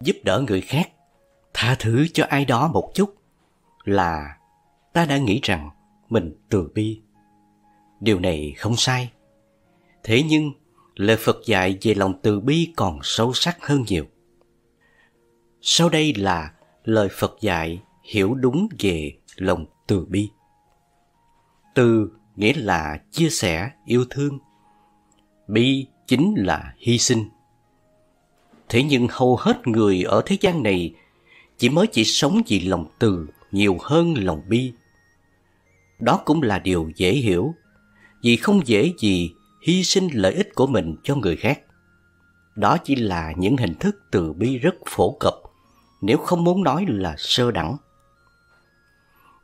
giúp đỡ người khác tha thứ cho ai đó một chút là ta đã nghĩ rằng mình từ bi điều này không sai thế nhưng lời phật dạy về lòng từ bi còn sâu sắc hơn nhiều sau đây là lời phật dạy hiểu đúng về lòng từ bi từ nghĩa là chia sẻ yêu thương bi chính là hy sinh Thế nhưng hầu hết người ở thế gian này chỉ mới chỉ sống vì lòng từ nhiều hơn lòng bi. Đó cũng là điều dễ hiểu, vì không dễ gì hy sinh lợi ích của mình cho người khác. Đó chỉ là những hình thức từ bi rất phổ cập, nếu không muốn nói là sơ đẳng.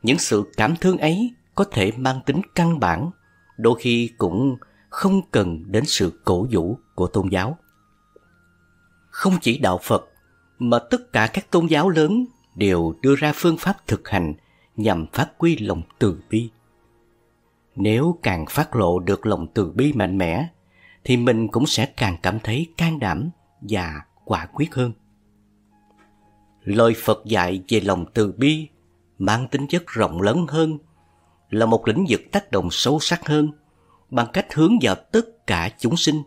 Những sự cảm thương ấy có thể mang tính căn bản, đôi khi cũng không cần đến sự cổ vũ của tôn giáo. Không chỉ đạo Phật mà tất cả các tôn giáo lớn đều đưa ra phương pháp thực hành nhằm phát quy lòng từ bi. Nếu càng phát lộ được lòng từ bi mạnh mẽ thì mình cũng sẽ càng cảm thấy can đảm và quả quyết hơn. Lời Phật dạy về lòng từ bi mang tính chất rộng lớn hơn là một lĩnh vực tác động sâu sắc hơn bằng cách hướng vào tất cả chúng sinh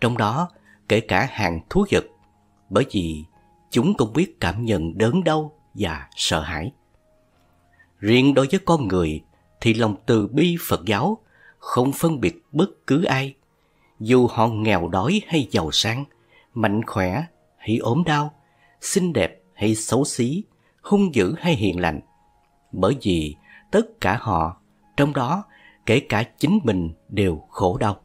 trong đó kể cả hàng thú vật, bởi vì chúng cũng biết cảm nhận đớn đau và sợ hãi. Riêng đối với con người thì lòng từ bi Phật giáo không phân biệt bất cứ ai, dù họ nghèo đói hay giàu sang, mạnh khỏe hay ốm đau, xinh đẹp hay xấu xí, hung dữ hay hiền lành. Bởi vì tất cả họ, trong đó kể cả chính mình đều khổ đau.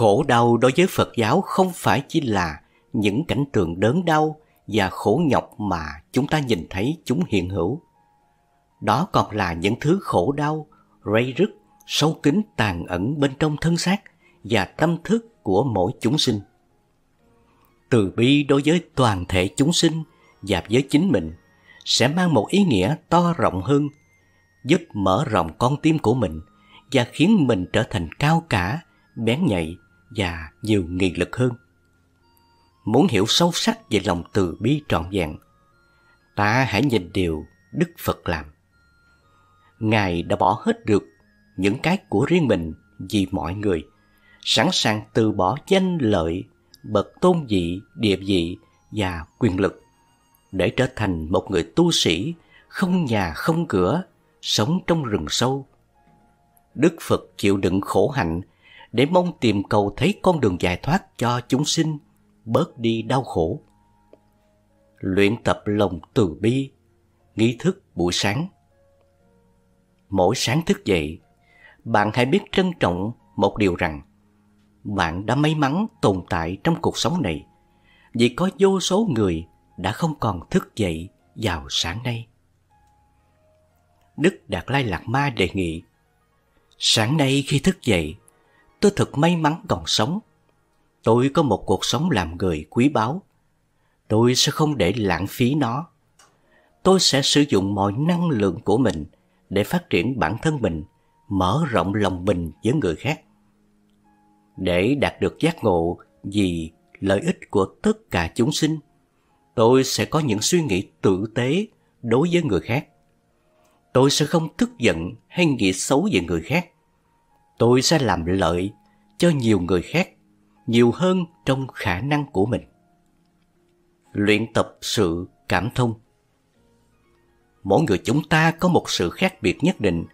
Khổ đau đối với Phật giáo không phải chỉ là những cảnh tượng đớn đau và khổ nhọc mà chúng ta nhìn thấy chúng hiện hữu. Đó còn là những thứ khổ đau, rây rứt, sâu kín tàn ẩn bên trong thân xác và tâm thức của mỗi chúng sinh. Từ bi đối với toàn thể chúng sinh và với chính mình sẽ mang một ý nghĩa to rộng hơn, giúp mở rộng con tim của mình và khiến mình trở thành cao cả, bén nhạy và nhiều nghị lực hơn. Muốn hiểu sâu sắc về lòng từ bi trọn vẹn, ta hãy nhìn điều Đức Phật làm. Ngài đã bỏ hết được những cái của riêng mình vì mọi người, sẵn sàng từ bỏ danh lợi, bậc tôn vị, địa vị và quyền lực để trở thành một người tu sĩ không nhà không cửa, sống trong rừng sâu. Đức Phật chịu đựng khổ hạnh để mong tìm cầu thấy con đường giải thoát cho chúng sinh, bớt đi đau khổ. Luyện tập lòng từ bi, nghi thức buổi sáng. Mỗi sáng thức dậy, bạn hãy biết trân trọng một điều rằng bạn đã may mắn tồn tại trong cuộc sống này vì có vô số người đã không còn thức dậy vào sáng nay. Đức Đạt Lai Lạc Ma đề nghị Sáng nay khi thức dậy, tôi thật may mắn còn sống. Tôi có một cuộc sống làm người quý báu. Tôi sẽ không để lãng phí nó. Tôi sẽ sử dụng mọi năng lượng của mình để phát triển bản thân mình, mở rộng lòng mình với người khác. Để đạt được giác ngộ vì lợi ích của tất cả chúng sinh, tôi sẽ có những suy nghĩ tử tế đối với người khác. Tôi sẽ không tức giận hay nghĩ xấu về người khác tôi sẽ làm lợi cho nhiều người khác nhiều hơn trong khả năng của mình luyện tập sự cảm thông mỗi người chúng ta có một sự khác biệt nhất định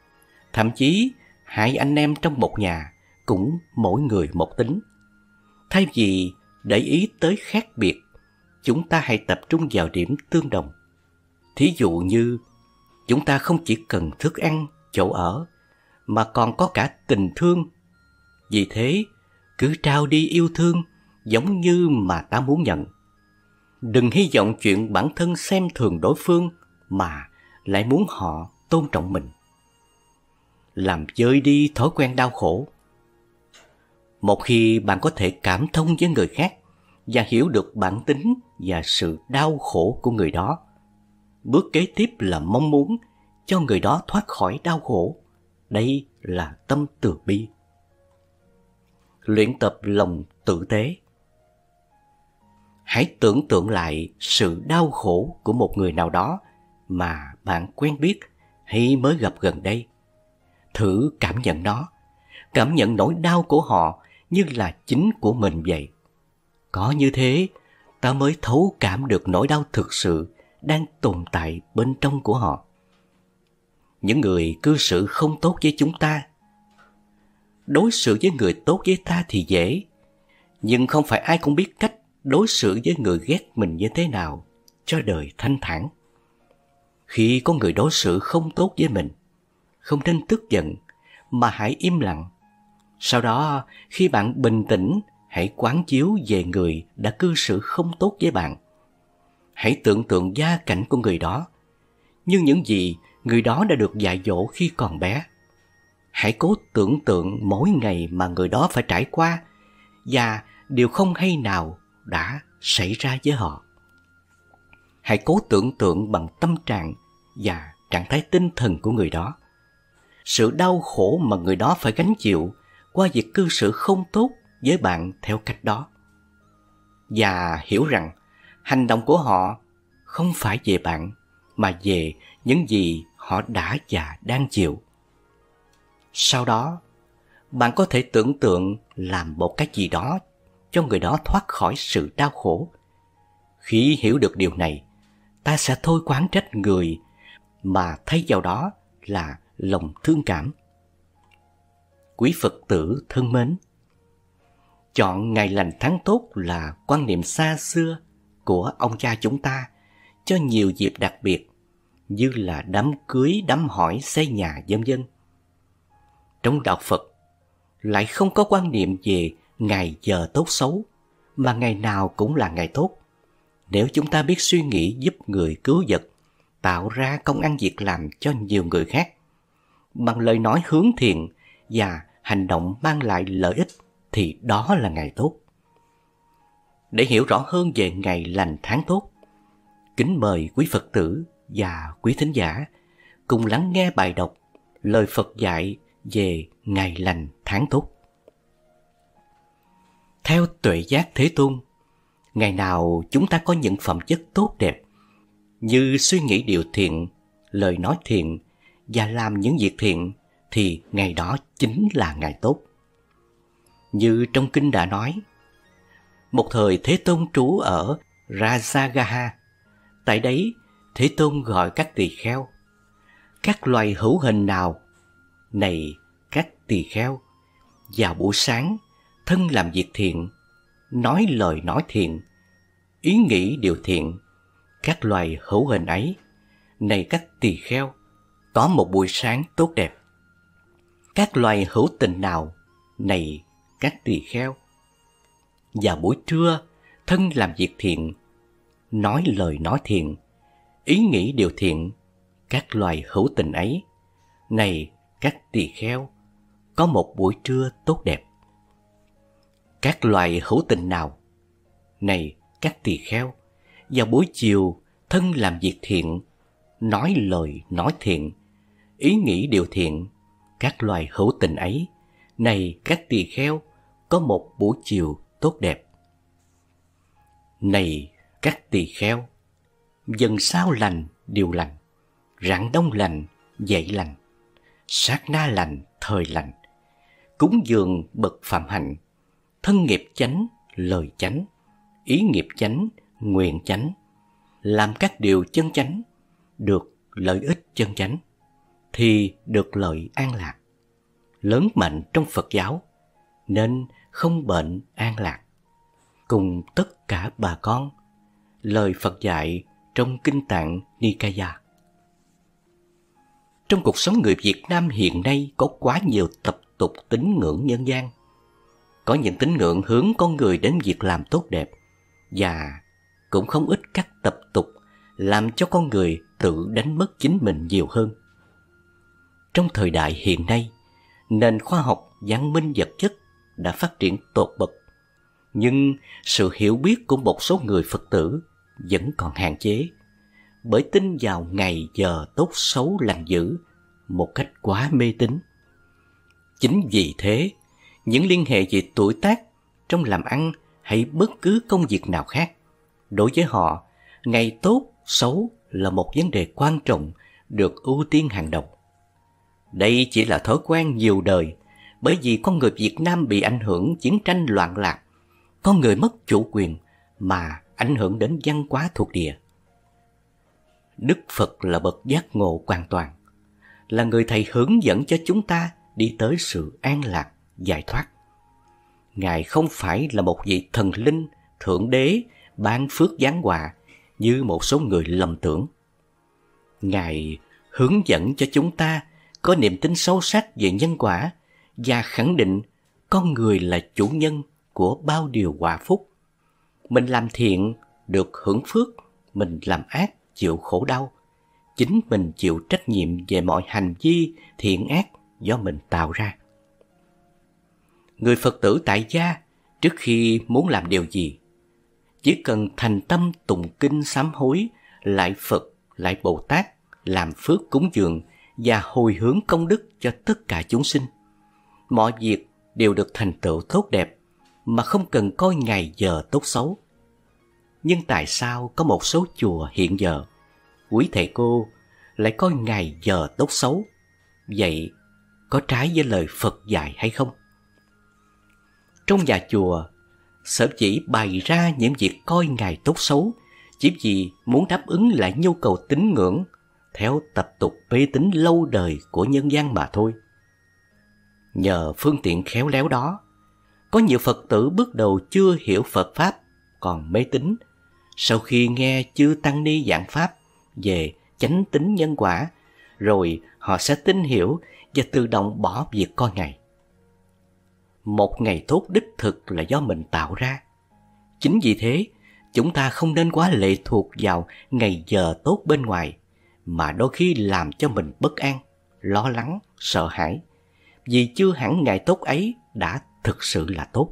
thậm chí hai anh em trong một nhà cũng mỗi người một tính thay vì để ý tới khác biệt chúng ta hãy tập trung vào điểm tương đồng thí dụ như chúng ta không chỉ cần thức ăn chỗ ở mà còn có cả tình thương. Vì thế, cứ trao đi yêu thương giống như mà ta muốn nhận. Đừng hy vọng chuyện bản thân xem thường đối phương mà lại muốn họ tôn trọng mình. Làm dơi đi thói quen đau khổ. Một khi bạn có thể cảm thông với người khác và hiểu được bản tính và sự đau khổ của người đó, bước kế tiếp là mong muốn cho người đó thoát khỏi đau khổ đây là tâm từ bi. Luyện tập lòng tử tế. Hãy tưởng tượng lại sự đau khổ của một người nào đó mà bạn quen biết hay mới gặp gần đây. Thử cảm nhận nó, cảm nhận nỗi đau của họ như là chính của mình vậy. Có như thế, ta mới thấu cảm được nỗi đau thực sự đang tồn tại bên trong của họ những người cư xử không tốt với chúng ta đối xử với người tốt với ta thì dễ nhưng không phải ai cũng biết cách đối xử với người ghét mình như thế nào cho đời thanh thản khi có người đối xử không tốt với mình không nên tức giận mà hãy im lặng sau đó khi bạn bình tĩnh hãy quán chiếu về người đã cư xử không tốt với bạn hãy tưởng tượng gia cảnh của người đó nhưng những gì người đó đã được dạy dỗ khi còn bé. Hãy cố tưởng tượng mỗi ngày mà người đó phải trải qua và điều không hay nào đã xảy ra với họ. Hãy cố tưởng tượng bằng tâm trạng và trạng thái tinh thần của người đó. Sự đau khổ mà người đó phải gánh chịu qua việc cư xử không tốt với bạn theo cách đó. Và hiểu rằng hành động của họ không phải về bạn mà về những gì họ đã và đang chịu. Sau đó, bạn có thể tưởng tượng làm một cái gì đó cho người đó thoát khỏi sự đau khổ. Khi hiểu được điều này, ta sẽ thôi quán trách người mà thấy vào đó là lòng thương cảm. Quý Phật tử thân mến, chọn ngày lành tháng tốt là quan niệm xa xưa của ông cha chúng ta cho nhiều dịp đặc biệt như là đám cưới, đám hỏi, xây nhà dân dân Trong đạo Phật lại không có quan niệm về ngày giờ tốt xấu, mà ngày nào cũng là ngày tốt. Nếu chúng ta biết suy nghĩ giúp người cứu vật, tạo ra công ăn việc làm cho nhiều người khác, bằng lời nói hướng thiện và hành động mang lại lợi ích thì đó là ngày tốt. Để hiểu rõ hơn về ngày lành tháng tốt, kính mời quý Phật tử và quý thính giả cùng lắng nghe bài đọc lời Phật dạy về ngày lành tháng tốt. Theo tuệ giác Thế Tôn, ngày nào chúng ta có những phẩm chất tốt đẹp như suy nghĩ điều thiện, lời nói thiện và làm những việc thiện thì ngày đó chính là ngày tốt. Như trong kinh đã nói, một thời Thế Tôn trú ở Rajagaha, tại đấy Thế Tôn gọi các tỳ kheo. Các loài hữu hình nào? Này các tỳ kheo, vào buổi sáng, thân làm việc thiện, nói lời nói thiện, ý nghĩ điều thiện. Các loài hữu hình ấy, này các tỳ kheo, có một buổi sáng tốt đẹp. Các loài hữu tình nào? Này các tỳ kheo, vào buổi trưa, thân làm việc thiện, nói lời nói thiện ý nghĩ điều thiện các loài hữu tình ấy này các tỳ kheo có một buổi trưa tốt đẹp các loài hữu tình nào này các tỳ kheo vào buổi chiều thân làm việc thiện nói lời nói thiện ý nghĩ điều thiện các loài hữu tình ấy này các tỳ kheo có một buổi chiều tốt đẹp này các tỳ kheo dần sao lành điều lành rạng đông lành dậy lành sát na lành thời lành cúng dường bậc phạm hạnh thân nghiệp chánh lời chánh ý nghiệp chánh nguyện chánh làm các điều chân chánh được lợi ích chân chánh thì được lợi an lạc lớn mạnh trong phật giáo nên không bệnh an lạc cùng tất cả bà con lời phật dạy trong kinh tạng Nikaya. Trong cuộc sống người Việt Nam hiện nay có quá nhiều tập tục tín ngưỡng nhân gian. Có những tín ngưỡng hướng con người đến việc làm tốt đẹp và cũng không ít các tập tục làm cho con người tự đánh mất chính mình nhiều hơn. Trong thời đại hiện nay, nền khoa học văn minh vật chất đã phát triển tột bậc nhưng sự hiểu biết của một số người Phật tử vẫn còn hạn chế bởi tin vào ngày giờ tốt xấu lành dữ một cách quá mê tín chính vì thế những liên hệ về tuổi tác trong làm ăn hay bất cứ công việc nào khác đối với họ ngày tốt xấu là một vấn đề quan trọng được ưu tiên hàng đầu đây chỉ là thói quen nhiều đời bởi vì con người việt nam bị ảnh hưởng chiến tranh loạn lạc con người mất chủ quyền mà ảnh hưởng đến văn hóa thuộc địa. Đức Phật là bậc giác ngộ hoàn toàn, là người thầy hướng dẫn cho chúng ta đi tới sự an lạc, giải thoát. Ngài không phải là một vị thần linh, thượng đế, ban phước giáng hòa như một số người lầm tưởng. Ngài hướng dẫn cho chúng ta có niềm tin sâu sắc về nhân quả và khẳng định con người là chủ nhân của bao điều quả phúc mình làm thiện, được hưởng phước, mình làm ác, chịu khổ đau. Chính mình chịu trách nhiệm về mọi hành vi thiện ác do mình tạo ra. Người Phật tử tại gia trước khi muốn làm điều gì, chỉ cần thành tâm tụng kinh sám hối, lại Phật, lại Bồ Tát, làm phước cúng dường và hồi hướng công đức cho tất cả chúng sinh. Mọi việc đều được thành tựu tốt đẹp mà không cần coi ngày giờ tốt xấu. Nhưng tại sao có một số chùa hiện giờ, quý thầy cô lại coi ngày giờ tốt xấu? Vậy có trái với lời Phật dạy hay không? Trong nhà chùa, sở chỉ bày ra những việc coi ngày tốt xấu chỉ vì muốn đáp ứng lại nhu cầu tín ngưỡng theo tập tục bê tín lâu đời của nhân gian mà thôi. Nhờ phương tiện khéo léo đó, có nhiều Phật tử bước đầu chưa hiểu Phật Pháp, còn mê tín. Sau khi nghe chư Tăng Ni giảng Pháp về chánh tính nhân quả, rồi họ sẽ tin hiểu và tự động bỏ việc coi ngày. Một ngày tốt đích thực là do mình tạo ra. Chính vì thế, chúng ta không nên quá lệ thuộc vào ngày giờ tốt bên ngoài, mà đôi khi làm cho mình bất an, lo lắng, sợ hãi. Vì chưa hẳn ngày tốt ấy đã thực sự là tốt.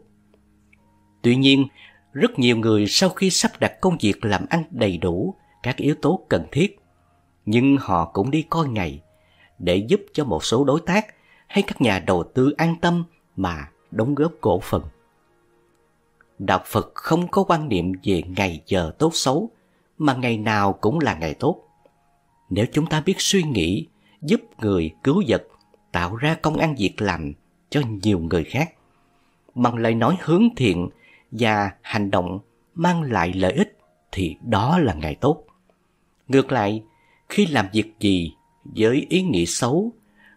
Tuy nhiên, rất nhiều người sau khi sắp đặt công việc làm ăn đầy đủ các yếu tố cần thiết, nhưng họ cũng đi coi ngày để giúp cho một số đối tác hay các nhà đầu tư an tâm mà đóng góp cổ phần. Đạo Phật không có quan niệm về ngày giờ tốt xấu, mà ngày nào cũng là ngày tốt. Nếu chúng ta biết suy nghĩ, giúp người cứu vật, tạo ra công ăn việc làm cho nhiều người khác bằng lời nói hướng thiện và hành động mang lại lợi ích thì đó là ngày tốt. Ngược lại, khi làm việc gì với ý nghĩa xấu,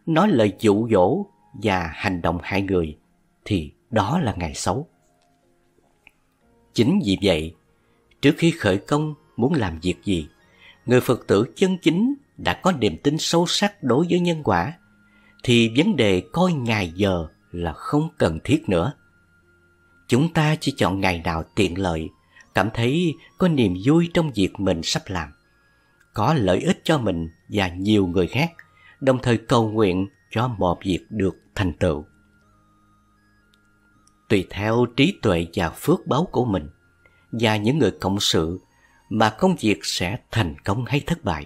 nói lời dụ dỗ và hành động hại người thì đó là ngày xấu. Chính vì vậy, trước khi khởi công muốn làm việc gì, người Phật tử chân chính đã có niềm tin sâu sắc đối với nhân quả, thì vấn đề coi ngày giờ là không cần thiết nữa. Chúng ta chỉ chọn ngày nào tiện lợi, cảm thấy có niềm vui trong việc mình sắp làm, có lợi ích cho mình và nhiều người khác, đồng thời cầu nguyện cho một việc được thành tựu. Tùy theo trí tuệ và phước báu của mình và những người cộng sự mà công việc sẽ thành công hay thất bại,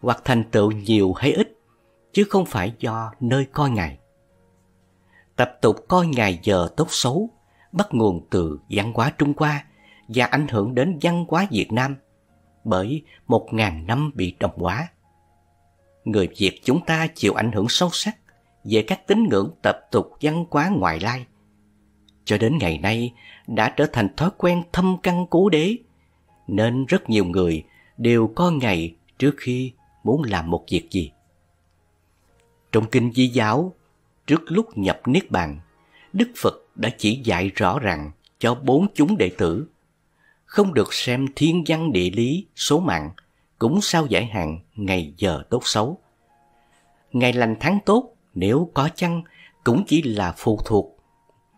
hoặc thành tựu nhiều hay ít, chứ không phải do nơi coi ngày. Tập tục coi ngày giờ tốt xấu bắt nguồn từ văn hóa Trung Hoa và ảnh hưởng đến văn hóa Việt Nam bởi một ngàn năm bị đồng hóa. Người Việt chúng ta chịu ảnh hưởng sâu sắc về các tín ngưỡng tập tục văn hóa ngoại lai. Cho đến ngày nay đã trở thành thói quen thâm căn cố đế, nên rất nhiều người đều có ngày trước khi muốn làm một việc gì. Trong kinh di giáo, trước lúc nhập Niết Bàn, Đức Phật đã chỉ dạy rõ ràng cho bốn chúng đệ tử không được xem thiên văn địa lý số mạng cũng sao giải hạn ngày giờ tốt xấu ngày lành tháng tốt nếu có chăng cũng chỉ là phụ thuộc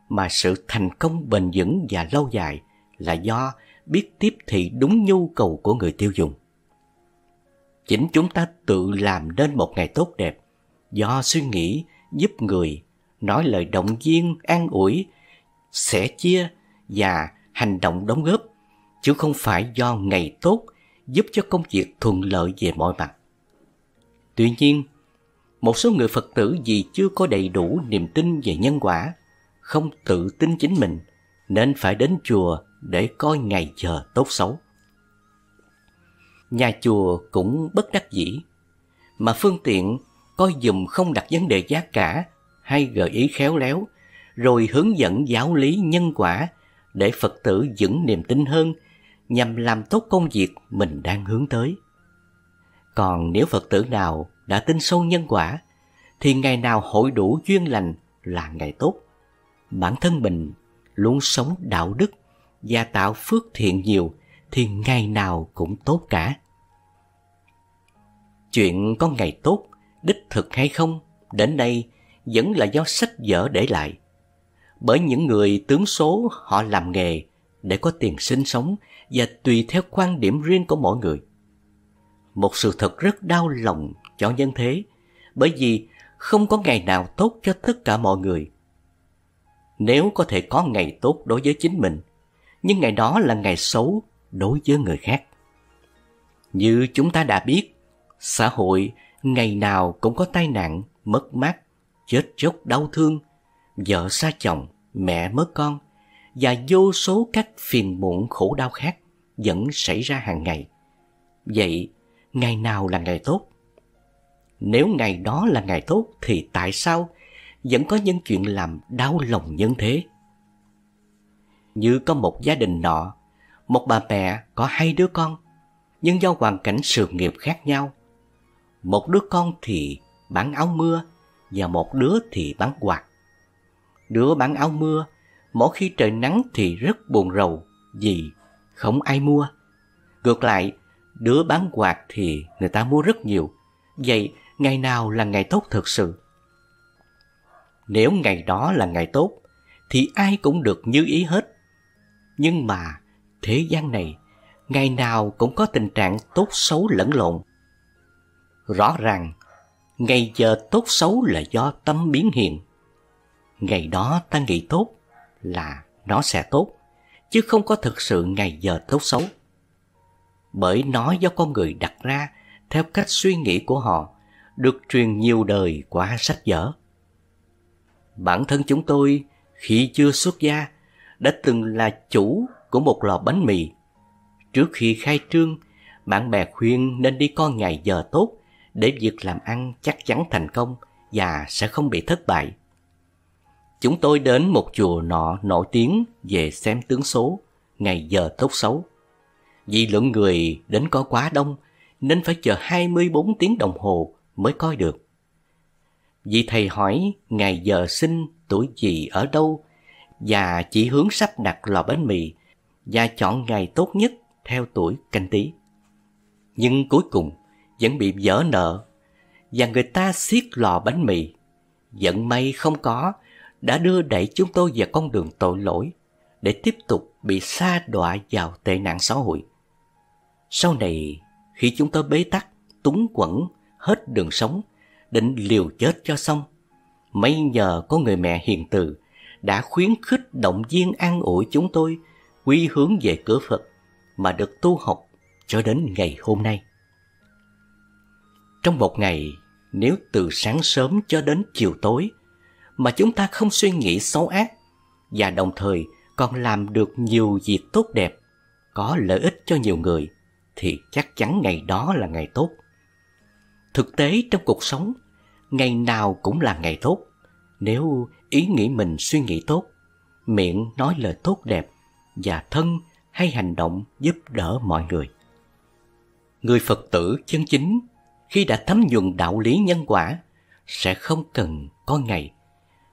mà sự thành công bền vững và lâu dài là do biết tiếp thị đúng nhu cầu của người tiêu dùng chính chúng ta tự làm nên một ngày tốt đẹp do suy nghĩ giúp người nói lời động viên, an ủi, sẻ chia và hành động đóng góp, chứ không phải do ngày tốt giúp cho công việc thuận lợi về mọi mặt. Tuy nhiên, một số người Phật tử vì chưa có đầy đủ niềm tin về nhân quả, không tự tin chính mình, nên phải đến chùa để coi ngày giờ tốt xấu. Nhà chùa cũng bất đắc dĩ, mà phương tiện coi dùm không đặt vấn đề giá cả hay gợi ý khéo léo, rồi hướng dẫn giáo lý nhân quả để Phật tử vững niềm tin hơn nhằm làm tốt công việc mình đang hướng tới. Còn nếu Phật tử nào đã tin sâu nhân quả, thì ngày nào hội đủ duyên lành là ngày tốt. Bản thân mình luôn sống đạo đức và tạo phước thiện nhiều thì ngày nào cũng tốt cả. Chuyện có ngày tốt, đích thực hay không, đến đây vẫn là do sách vở để lại. Bởi những người tướng số họ làm nghề để có tiền sinh sống và tùy theo quan điểm riêng của mỗi người. Một sự thật rất đau lòng cho nhân thế, bởi vì không có ngày nào tốt cho tất cả mọi người. Nếu có thể có ngày tốt đối với chính mình, nhưng ngày đó là ngày xấu đối với người khác. Như chúng ta đã biết, xã hội ngày nào cũng có tai nạn, mất mát, chết chóc đau thương, vợ xa chồng, mẹ mất con và vô số các phiền muộn khổ đau khác vẫn xảy ra hàng ngày. Vậy, ngày nào là ngày tốt? Nếu ngày đó là ngày tốt thì tại sao vẫn có những chuyện làm đau lòng nhân thế? Như có một gia đình nọ, một bà mẹ có hai đứa con, nhưng do hoàn cảnh sự nghiệp khác nhau. Một đứa con thì bán áo mưa, và một đứa thì bán quạt. Đứa bán áo mưa, mỗi khi trời nắng thì rất buồn rầu vì không ai mua. Ngược lại, đứa bán quạt thì người ta mua rất nhiều. Vậy ngày nào là ngày tốt thực sự? Nếu ngày đó là ngày tốt thì ai cũng được như ý hết. Nhưng mà thế gian này ngày nào cũng có tình trạng tốt xấu lẫn lộn. Rõ ràng Ngày giờ tốt xấu là do tâm biến hiện. Ngày đó ta nghĩ tốt là nó sẽ tốt, chứ không có thực sự ngày giờ tốt xấu. Bởi nó do con người đặt ra theo cách suy nghĩ của họ, được truyền nhiều đời qua sách vở. Bản thân chúng tôi khi chưa xuất gia đã từng là chủ của một lò bánh mì. Trước khi khai trương, bạn bè khuyên nên đi con ngày giờ tốt để việc làm ăn chắc chắn thành công và sẽ không bị thất bại. Chúng tôi đến một chùa nọ nổi tiếng về xem tướng số, ngày giờ tốt xấu. Vì lượng người đến có quá đông nên phải chờ 24 tiếng đồng hồ mới coi được. Vì thầy hỏi ngày giờ sinh tuổi gì ở đâu và chỉ hướng sắp đặt lò bánh mì và chọn ngày tốt nhất theo tuổi canh tí. Nhưng cuối cùng vẫn bị vỡ nợ và người ta xiết lò bánh mì. Vận may không có đã đưa đẩy chúng tôi vào con đường tội lỗi để tiếp tục bị sa đọa vào tệ nạn xã hội. Sau này, khi chúng tôi bế tắc, túng quẩn, hết đường sống, định liều chết cho xong, may nhờ có người mẹ hiền từ đã khuyến khích động viên an ủi chúng tôi quy hướng về cửa Phật mà được tu học cho đến ngày hôm nay. Trong một ngày, nếu từ sáng sớm cho đến chiều tối mà chúng ta không suy nghĩ xấu ác và đồng thời còn làm được nhiều việc tốt đẹp, có lợi ích cho nhiều người thì chắc chắn ngày đó là ngày tốt. Thực tế trong cuộc sống, ngày nào cũng là ngày tốt nếu ý nghĩ mình suy nghĩ tốt, miệng nói lời tốt đẹp và thân hay hành động giúp đỡ mọi người. Người Phật tử chân chính khi đã thấm nhuần đạo lý nhân quả sẽ không cần có ngày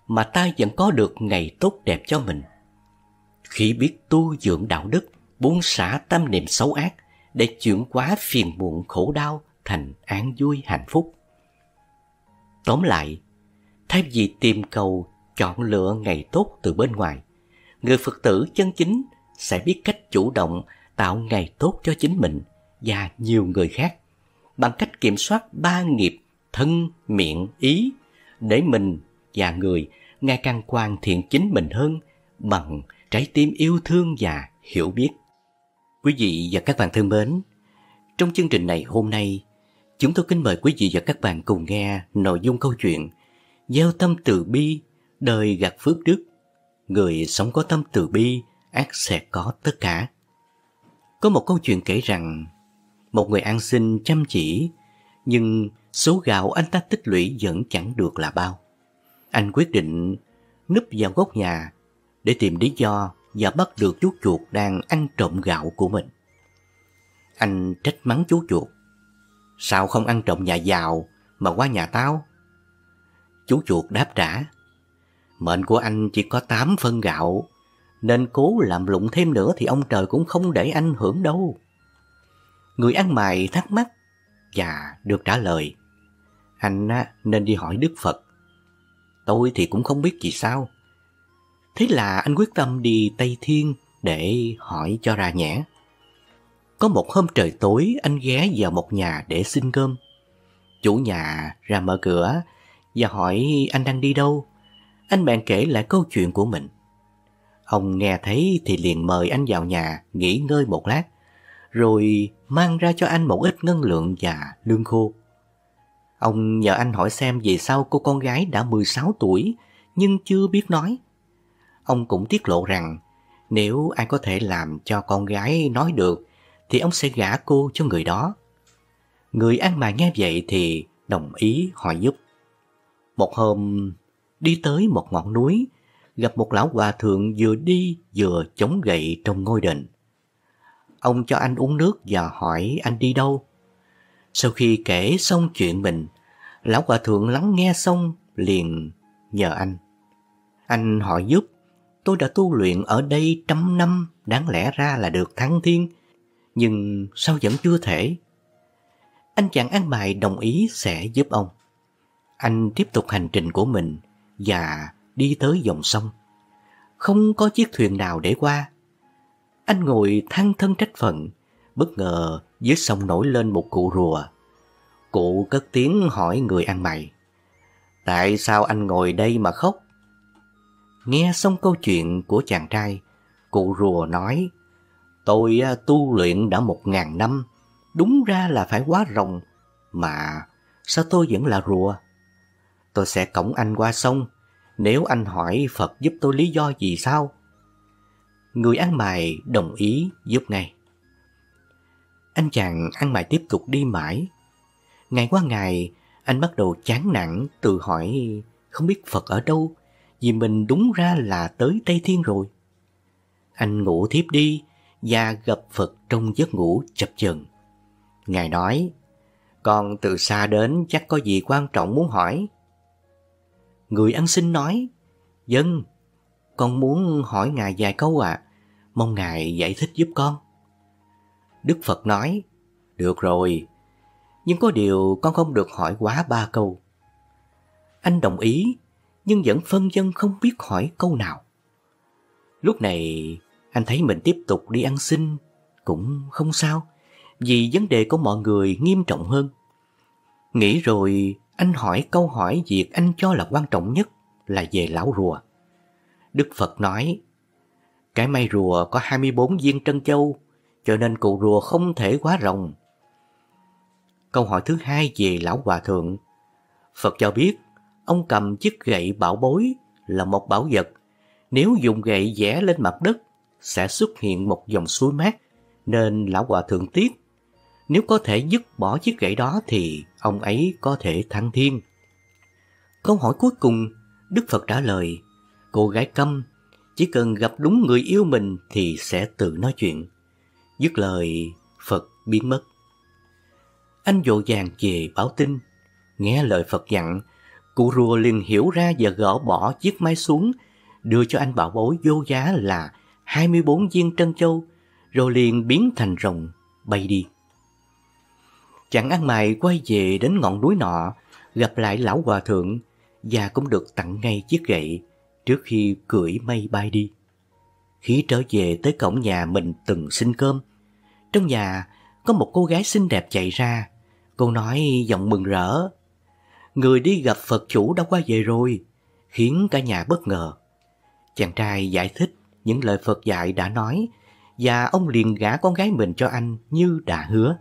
mà ta vẫn có được ngày tốt đẹp cho mình khi biết tu dưỡng đạo đức buông xả tâm niệm xấu ác để chuyển hóa phiền muộn khổ đau thành an vui hạnh phúc tóm lại thay vì tìm cầu chọn lựa ngày tốt từ bên ngoài người phật tử chân chính sẽ biết cách chủ động tạo ngày tốt cho chính mình và nhiều người khác bằng cách kiểm soát ba nghiệp thân, miệng, ý để mình và người ngày càng hoàn thiện chính mình hơn bằng trái tim yêu thương và hiểu biết. Quý vị và các bạn thân mến, trong chương trình này hôm nay, chúng tôi kính mời quý vị và các bạn cùng nghe nội dung câu chuyện Gieo tâm từ bi, đời gặt phước đức. Người sống có tâm từ bi, ác sẽ có tất cả. Có một câu chuyện kể rằng, một người an sinh chăm chỉ nhưng số gạo anh ta tích lũy vẫn chẳng được là bao. Anh quyết định núp vào góc nhà để tìm lý do và bắt được chú chuột đang ăn trộm gạo của mình. Anh trách mắng chú chuột. Sao không ăn trộm nhà giàu mà qua nhà tao? Chú chuột đáp trả. Mệnh của anh chỉ có 8 phân gạo, nên cố làm lụng thêm nữa thì ông trời cũng không để anh hưởng đâu. Người ăn mày thắc mắc và được trả lời. Anh nên đi hỏi Đức Phật. Tôi thì cũng không biết gì sao. Thế là anh quyết tâm đi Tây Thiên để hỏi cho ra nhẽ. Có một hôm trời tối anh ghé vào một nhà để xin cơm. Chủ nhà ra mở cửa và hỏi anh đang đi đâu. Anh bèn kể lại câu chuyện của mình. Ông nghe thấy thì liền mời anh vào nhà nghỉ ngơi một lát, rồi mang ra cho anh một ít ngân lượng và lương khô. Ông nhờ anh hỏi xem vì sao cô con gái đã 16 tuổi nhưng chưa biết nói. Ông cũng tiết lộ rằng nếu ai có thể làm cho con gái nói được thì ông sẽ gả cô cho người đó. Người ăn mà nghe vậy thì đồng ý hỏi giúp. Một hôm đi tới một ngọn núi gặp một lão hòa thượng vừa đi vừa chống gậy trong ngôi đền. Ông cho anh uống nước và hỏi anh đi đâu. Sau khi kể xong chuyện mình, Lão Hòa Thượng lắng nghe xong liền nhờ anh. Anh hỏi giúp, tôi đã tu luyện ở đây trăm năm, đáng lẽ ra là được thăng thiên, nhưng sao vẫn chưa thể? Anh chàng an bài đồng ý sẽ giúp ông. Anh tiếp tục hành trình của mình và đi tới dòng sông. Không có chiếc thuyền nào để qua, anh ngồi than thân trách phận, bất ngờ dưới sông nổi lên một cụ rùa. Cụ cất tiếng hỏi người ăn mày. Tại sao anh ngồi đây mà khóc? Nghe xong câu chuyện của chàng trai, cụ rùa nói Tôi à, tu luyện đã một ngàn năm, đúng ra là phải quá rồng, mà sao tôi vẫn là rùa? Tôi sẽ cổng anh qua sông, nếu anh hỏi Phật giúp tôi lý do gì sao? người ăn mày đồng ý giúp ngay. Anh chàng ăn mày tiếp tục đi mãi. Ngày qua ngày, anh bắt đầu chán nản tự hỏi không biết Phật ở đâu, vì mình đúng ra là tới Tây Thiên rồi. Anh ngủ thiếp đi và gặp Phật trong giấc ngủ chập chờn. Ngài nói, con từ xa đến chắc có gì quan trọng muốn hỏi. Người ăn xin nói, dân, vâng, con muốn hỏi Ngài vài câu ạ. À. Mong Ngài giải thích giúp con. Đức Phật nói, được rồi, nhưng có điều con không được hỏi quá ba câu. Anh đồng ý, nhưng vẫn phân vân không biết hỏi câu nào. Lúc này, anh thấy mình tiếp tục đi ăn xin cũng không sao, vì vấn đề của mọi người nghiêm trọng hơn. Nghĩ rồi, anh hỏi câu hỏi việc anh cho là quan trọng nhất là về lão rùa. Đức Phật nói, cái mây rùa có 24 viên trân châu, cho nên cụ rùa không thể quá rồng. Câu hỏi thứ hai về Lão Hòa Thượng. Phật cho biết, ông cầm chiếc gậy bảo bối là một bảo vật. Nếu dùng gậy vẽ lên mặt đất, sẽ xuất hiện một dòng suối mát, nên Lão Hòa Thượng tiếc. Nếu có thể dứt bỏ chiếc gậy đó thì ông ấy có thể thăng thiên. Câu hỏi cuối cùng, Đức Phật trả lời, Cô gái câm chỉ cần gặp đúng người yêu mình thì sẽ tự nói chuyện. Dứt lời, Phật biến mất. Anh vội vàng về báo tin, nghe lời Phật dặn, cụ rùa liền hiểu ra và gỡ bỏ chiếc máy xuống, đưa cho anh bảo bối vô giá là 24 viên trân châu, rồi liền biến thành rồng, bay đi. Chàng ăn mày quay về đến ngọn núi nọ, gặp lại lão hòa thượng và cũng được tặng ngay chiếc gậy trước khi cưỡi mây bay đi. Khi trở về tới cổng nhà mình từng xin cơm, trong nhà có một cô gái xinh đẹp chạy ra. Cô nói giọng mừng rỡ. Người đi gặp Phật chủ đã qua về rồi, khiến cả nhà bất ngờ. Chàng trai giải thích những lời Phật dạy đã nói và ông liền gả con gái mình cho anh như đã hứa.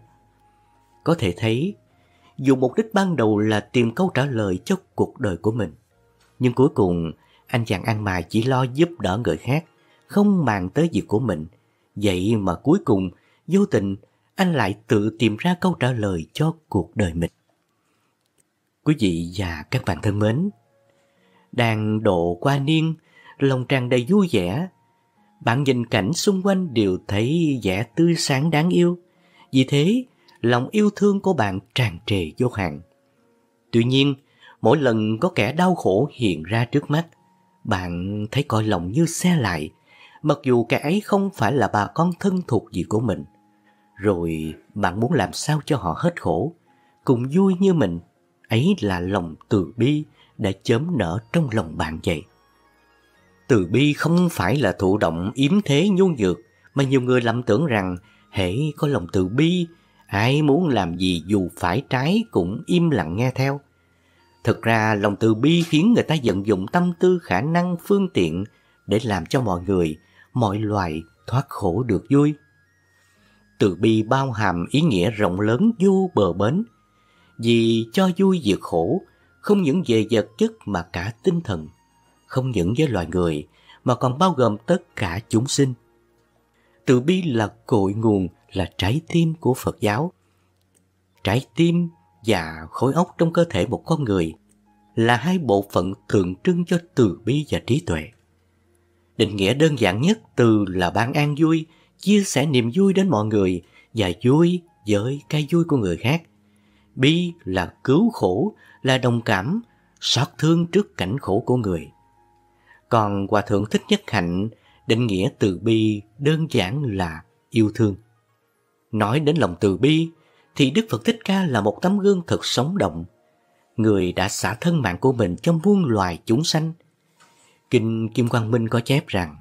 Có thể thấy, dù mục đích ban đầu là tìm câu trả lời cho cuộc đời của mình, nhưng cuối cùng anh chàng ăn mày chỉ lo giúp đỡ người khác, không màng tới việc của mình. Vậy mà cuối cùng, vô tình, anh lại tự tìm ra câu trả lời cho cuộc đời mình. Quý vị và các bạn thân mến, đang độ qua niên, lòng tràn đầy vui vẻ. Bạn nhìn cảnh xung quanh đều thấy vẻ tươi sáng đáng yêu. Vì thế, lòng yêu thương của bạn tràn trề vô hạn. Tuy nhiên, mỗi lần có kẻ đau khổ hiện ra trước mắt – bạn thấy cõi lòng như xe lại, mặc dù kẻ ấy không phải là bà con thân thuộc gì của mình. Rồi bạn muốn làm sao cho họ hết khổ, cùng vui như mình. Ấy là lòng từ bi đã chớm nở trong lòng bạn vậy. Từ bi không phải là thụ động yếm thế nhu nhược mà nhiều người lầm tưởng rằng hễ có lòng từ bi, ai muốn làm gì dù phải trái cũng im lặng nghe theo – Thực ra lòng từ bi khiến người ta vận dụng tâm tư khả năng phương tiện để làm cho mọi người, mọi loài thoát khổ được vui. Từ bi bao hàm ý nghĩa rộng lớn vô bờ bến. Vì cho vui diệt khổ, không những về vật chất mà cả tinh thần, không những với loài người mà còn bao gồm tất cả chúng sinh. Từ bi là cội nguồn, là trái tim của Phật giáo. Trái tim và khối óc trong cơ thể một con người là hai bộ phận tượng trưng cho từ bi và trí tuệ. Định nghĩa đơn giản nhất từ là ban an vui, chia sẻ niềm vui đến mọi người và vui với cái vui của người khác. Bi là cứu khổ, là đồng cảm, xót thương trước cảnh khổ của người. Còn Hòa Thượng Thích Nhất Hạnh định nghĩa từ bi đơn giản là yêu thương. Nói đến lòng từ bi thì Đức Phật Thích Ca là một tấm gương thật sống động. Người đã xả thân mạng của mình cho muôn loài chúng sanh. Kinh Kim Quang Minh có chép rằng,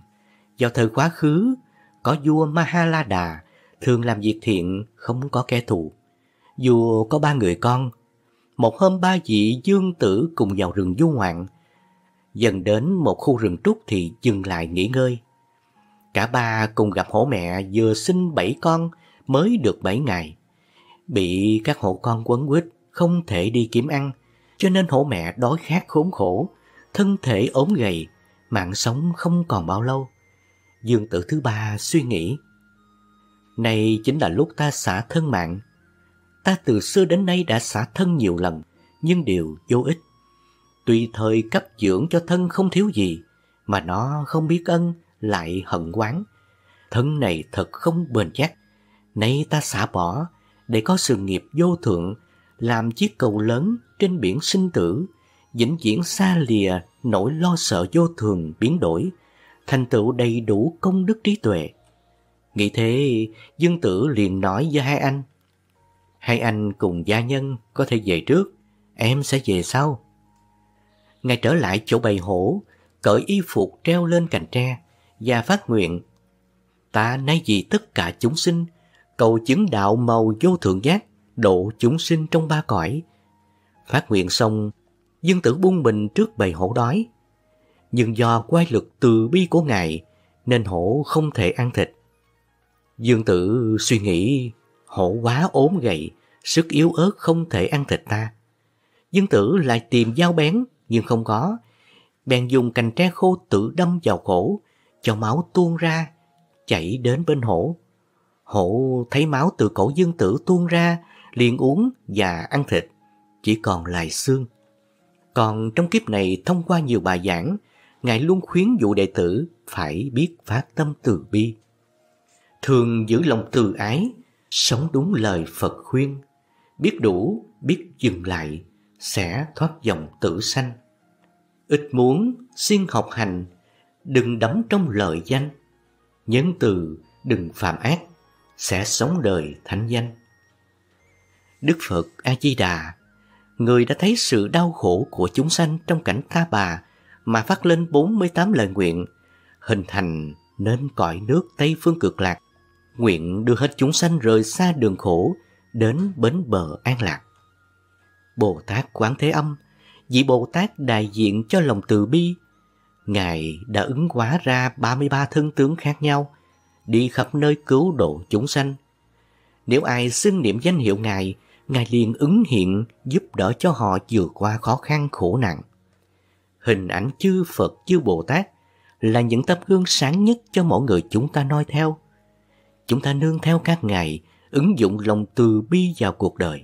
vào thời quá khứ, có vua Mahalada thường làm việc thiện không có kẻ thù. Vua có ba người con, một hôm ba vị dương tử cùng vào rừng du ngoạn. Dần đến một khu rừng trúc thì dừng lại nghỉ ngơi. Cả ba cùng gặp hổ mẹ vừa sinh bảy con mới được bảy ngày. Bị các hộ con quấn quýt không thể đi kiếm ăn, cho nên hổ mẹ đói khát khốn khổ, thân thể ốm gầy, mạng sống không còn bao lâu. Dương tử thứ ba suy nghĩ. Này chính là lúc ta xả thân mạng. Ta từ xưa đến nay đã xả thân nhiều lần, nhưng đều vô ích. tuy thời cấp dưỡng cho thân không thiếu gì, mà nó không biết ân, lại hận quán. Thân này thật không bền chắc. Nay ta xả bỏ, để có sự nghiệp vô thượng, làm chiếc cầu lớn trên biển sinh tử, vĩnh viễn xa lìa nỗi lo sợ vô thường biến đổi, thành tựu đầy đủ công đức trí tuệ. Nghĩ thế, Dương Tử liền nói với hai anh, hai anh cùng gia nhân có thể về trước, em sẽ về sau. Ngài trở lại chỗ bầy hổ, cởi y phục treo lên cành tre và phát nguyện. Ta nay vì tất cả chúng sinh, cầu chứng đạo màu vô thượng giác, độ chúng sinh trong ba cõi. Phát nguyện xong, dân tử buông mình trước bầy hổ đói. Nhưng do quay lực từ bi của ngài, nên hổ không thể ăn thịt. Dương tử suy nghĩ, hổ quá ốm gậy, sức yếu ớt không thể ăn thịt ta. Dương tử lại tìm dao bén, nhưng không có. Bèn dùng cành tre khô tự đâm vào cổ, cho máu tuôn ra, chảy đến bên hổ. Hổ thấy máu từ cổ dương tử tuôn ra, liền uống và ăn thịt, chỉ còn lại xương. Còn trong kiếp này thông qua nhiều bài giảng, Ngài luôn khuyến dụ đệ tử phải biết phát tâm từ bi. Thường giữ lòng từ ái, sống đúng lời Phật khuyên, biết đủ, biết dừng lại, sẽ thoát dòng tử sanh. Ít muốn, siêng học hành, đừng đắm trong lợi danh. Nhân từ, đừng phạm ác, sẽ sống đời thánh danh. Đức Phật A Di Đà, người đã thấy sự đau khổ của chúng sanh trong cảnh ta bà mà phát lên 48 lời nguyện, hình thành nên cõi nước Tây phương cực lạc, nguyện đưa hết chúng sanh rời xa đường khổ đến bến bờ an lạc. Bồ Tát Quán Thế Âm, vị Bồ Tát đại diện cho lòng từ bi, Ngài đã ứng hóa ra 33 thân tướng khác nhau đi khắp nơi cứu độ chúng sanh. Nếu ai xưng niệm danh hiệu Ngài, Ngài liền ứng hiện giúp đỡ cho họ vượt qua khó khăn khổ nạn. Hình ảnh chư Phật, chư Bồ Tát là những tấm gương sáng nhất cho mỗi người chúng ta noi theo. Chúng ta nương theo các ngài, ứng dụng lòng từ bi vào cuộc đời.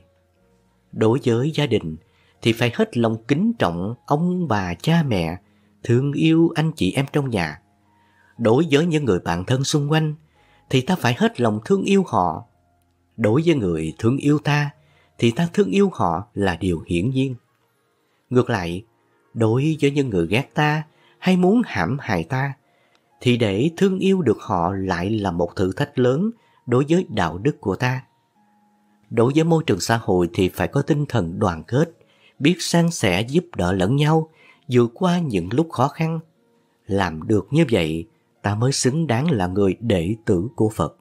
Đối với gia đình thì phải hết lòng kính trọng ông bà cha mẹ, thương yêu anh chị em trong nhà, đối với những người bạn thân xung quanh thì ta phải hết lòng thương yêu họ đối với người thương yêu ta thì ta thương yêu họ là điều hiển nhiên ngược lại đối với những người ghét ta hay muốn hãm hại ta thì để thương yêu được họ lại là một thử thách lớn đối với đạo đức của ta đối với môi trường xã hội thì phải có tinh thần đoàn kết biết san sẻ giúp đỡ lẫn nhau vượt qua những lúc khó khăn làm được như vậy ta mới xứng đáng là người đệ tử của Phật.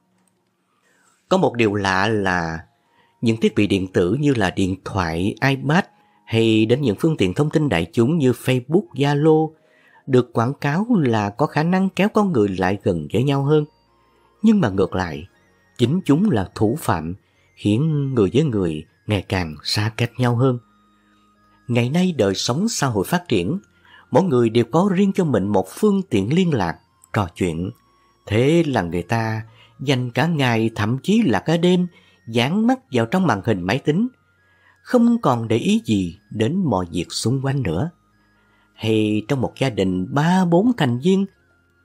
Có một điều lạ là những thiết bị điện tử như là điện thoại, iPad hay đến những phương tiện thông tin đại chúng như Facebook, Zalo được quảng cáo là có khả năng kéo con người lại gần với nhau hơn. Nhưng mà ngược lại, chính chúng là thủ phạm khiến người với người ngày càng xa cách nhau hơn. Ngày nay đời sống xã hội phát triển, mỗi người đều có riêng cho mình một phương tiện liên lạc trò chuyện. Thế là người ta dành cả ngày thậm chí là cả đêm dán mắt vào trong màn hình máy tính, không còn để ý gì đến mọi việc xung quanh nữa. Hay trong một gia đình ba bốn thành viên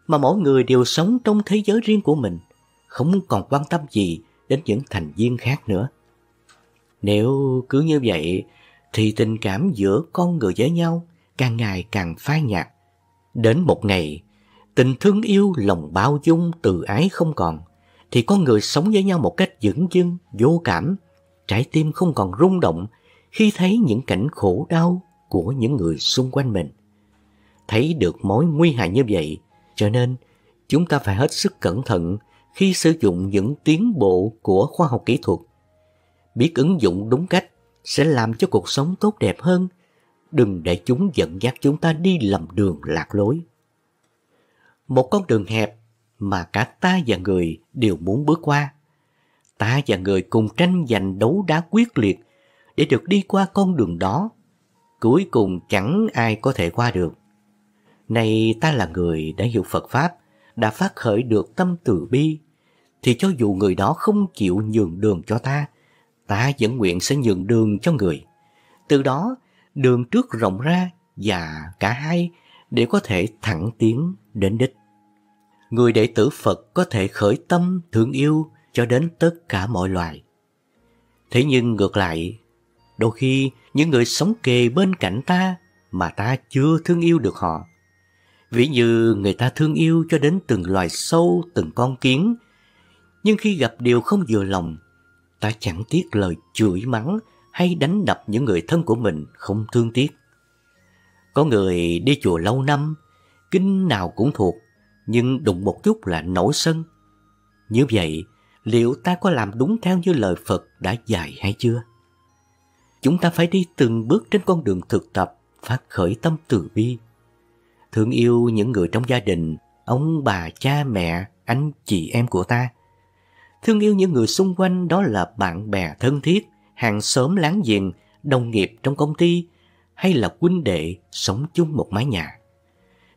mà mỗi người đều sống trong thế giới riêng của mình, không còn quan tâm gì đến những thành viên khác nữa. Nếu cứ như vậy thì tình cảm giữa con người với nhau càng ngày càng phai nhạt. Đến một ngày, tình thương yêu, lòng bao dung, từ ái không còn, thì con người sống với nhau một cách dững dưng, vô cảm, trái tim không còn rung động khi thấy những cảnh khổ đau của những người xung quanh mình. Thấy được mối nguy hại như vậy, cho nên chúng ta phải hết sức cẩn thận khi sử dụng những tiến bộ của khoa học kỹ thuật. Biết ứng dụng đúng cách sẽ làm cho cuộc sống tốt đẹp hơn, đừng để chúng dẫn dắt chúng ta đi lầm đường lạc lối một con đường hẹp mà cả ta và người đều muốn bước qua. Ta và người cùng tranh giành đấu đá quyết liệt để được đi qua con đường đó. Cuối cùng chẳng ai có thể qua được. Này ta là người đã hiểu Phật Pháp, đã phát khởi được tâm từ bi, thì cho dù người đó không chịu nhường đường cho ta, ta vẫn nguyện sẽ nhường đường cho người. Từ đó, đường trước rộng ra và cả hai để có thể thẳng tiến đến đích người đệ tử Phật có thể khởi tâm thương yêu cho đến tất cả mọi loài. Thế nhưng ngược lại, đôi khi những người sống kề bên cạnh ta mà ta chưa thương yêu được họ. Ví như người ta thương yêu cho đến từng loài sâu, từng con kiến, nhưng khi gặp điều không vừa lòng, ta chẳng tiếc lời chửi mắng hay đánh đập những người thân của mình không thương tiếc. Có người đi chùa lâu năm, kinh nào cũng thuộc nhưng đụng một chút là nổi sân. Như vậy, liệu ta có làm đúng theo như lời Phật đã dạy hay chưa? Chúng ta phải đi từng bước trên con đường thực tập, phát khởi tâm từ bi. Thương yêu những người trong gia đình, ông bà, cha mẹ, anh chị em của ta. Thương yêu những người xung quanh đó là bạn bè thân thiết, hàng xóm láng giềng, đồng nghiệp trong công ty hay là huynh đệ sống chung một mái nhà.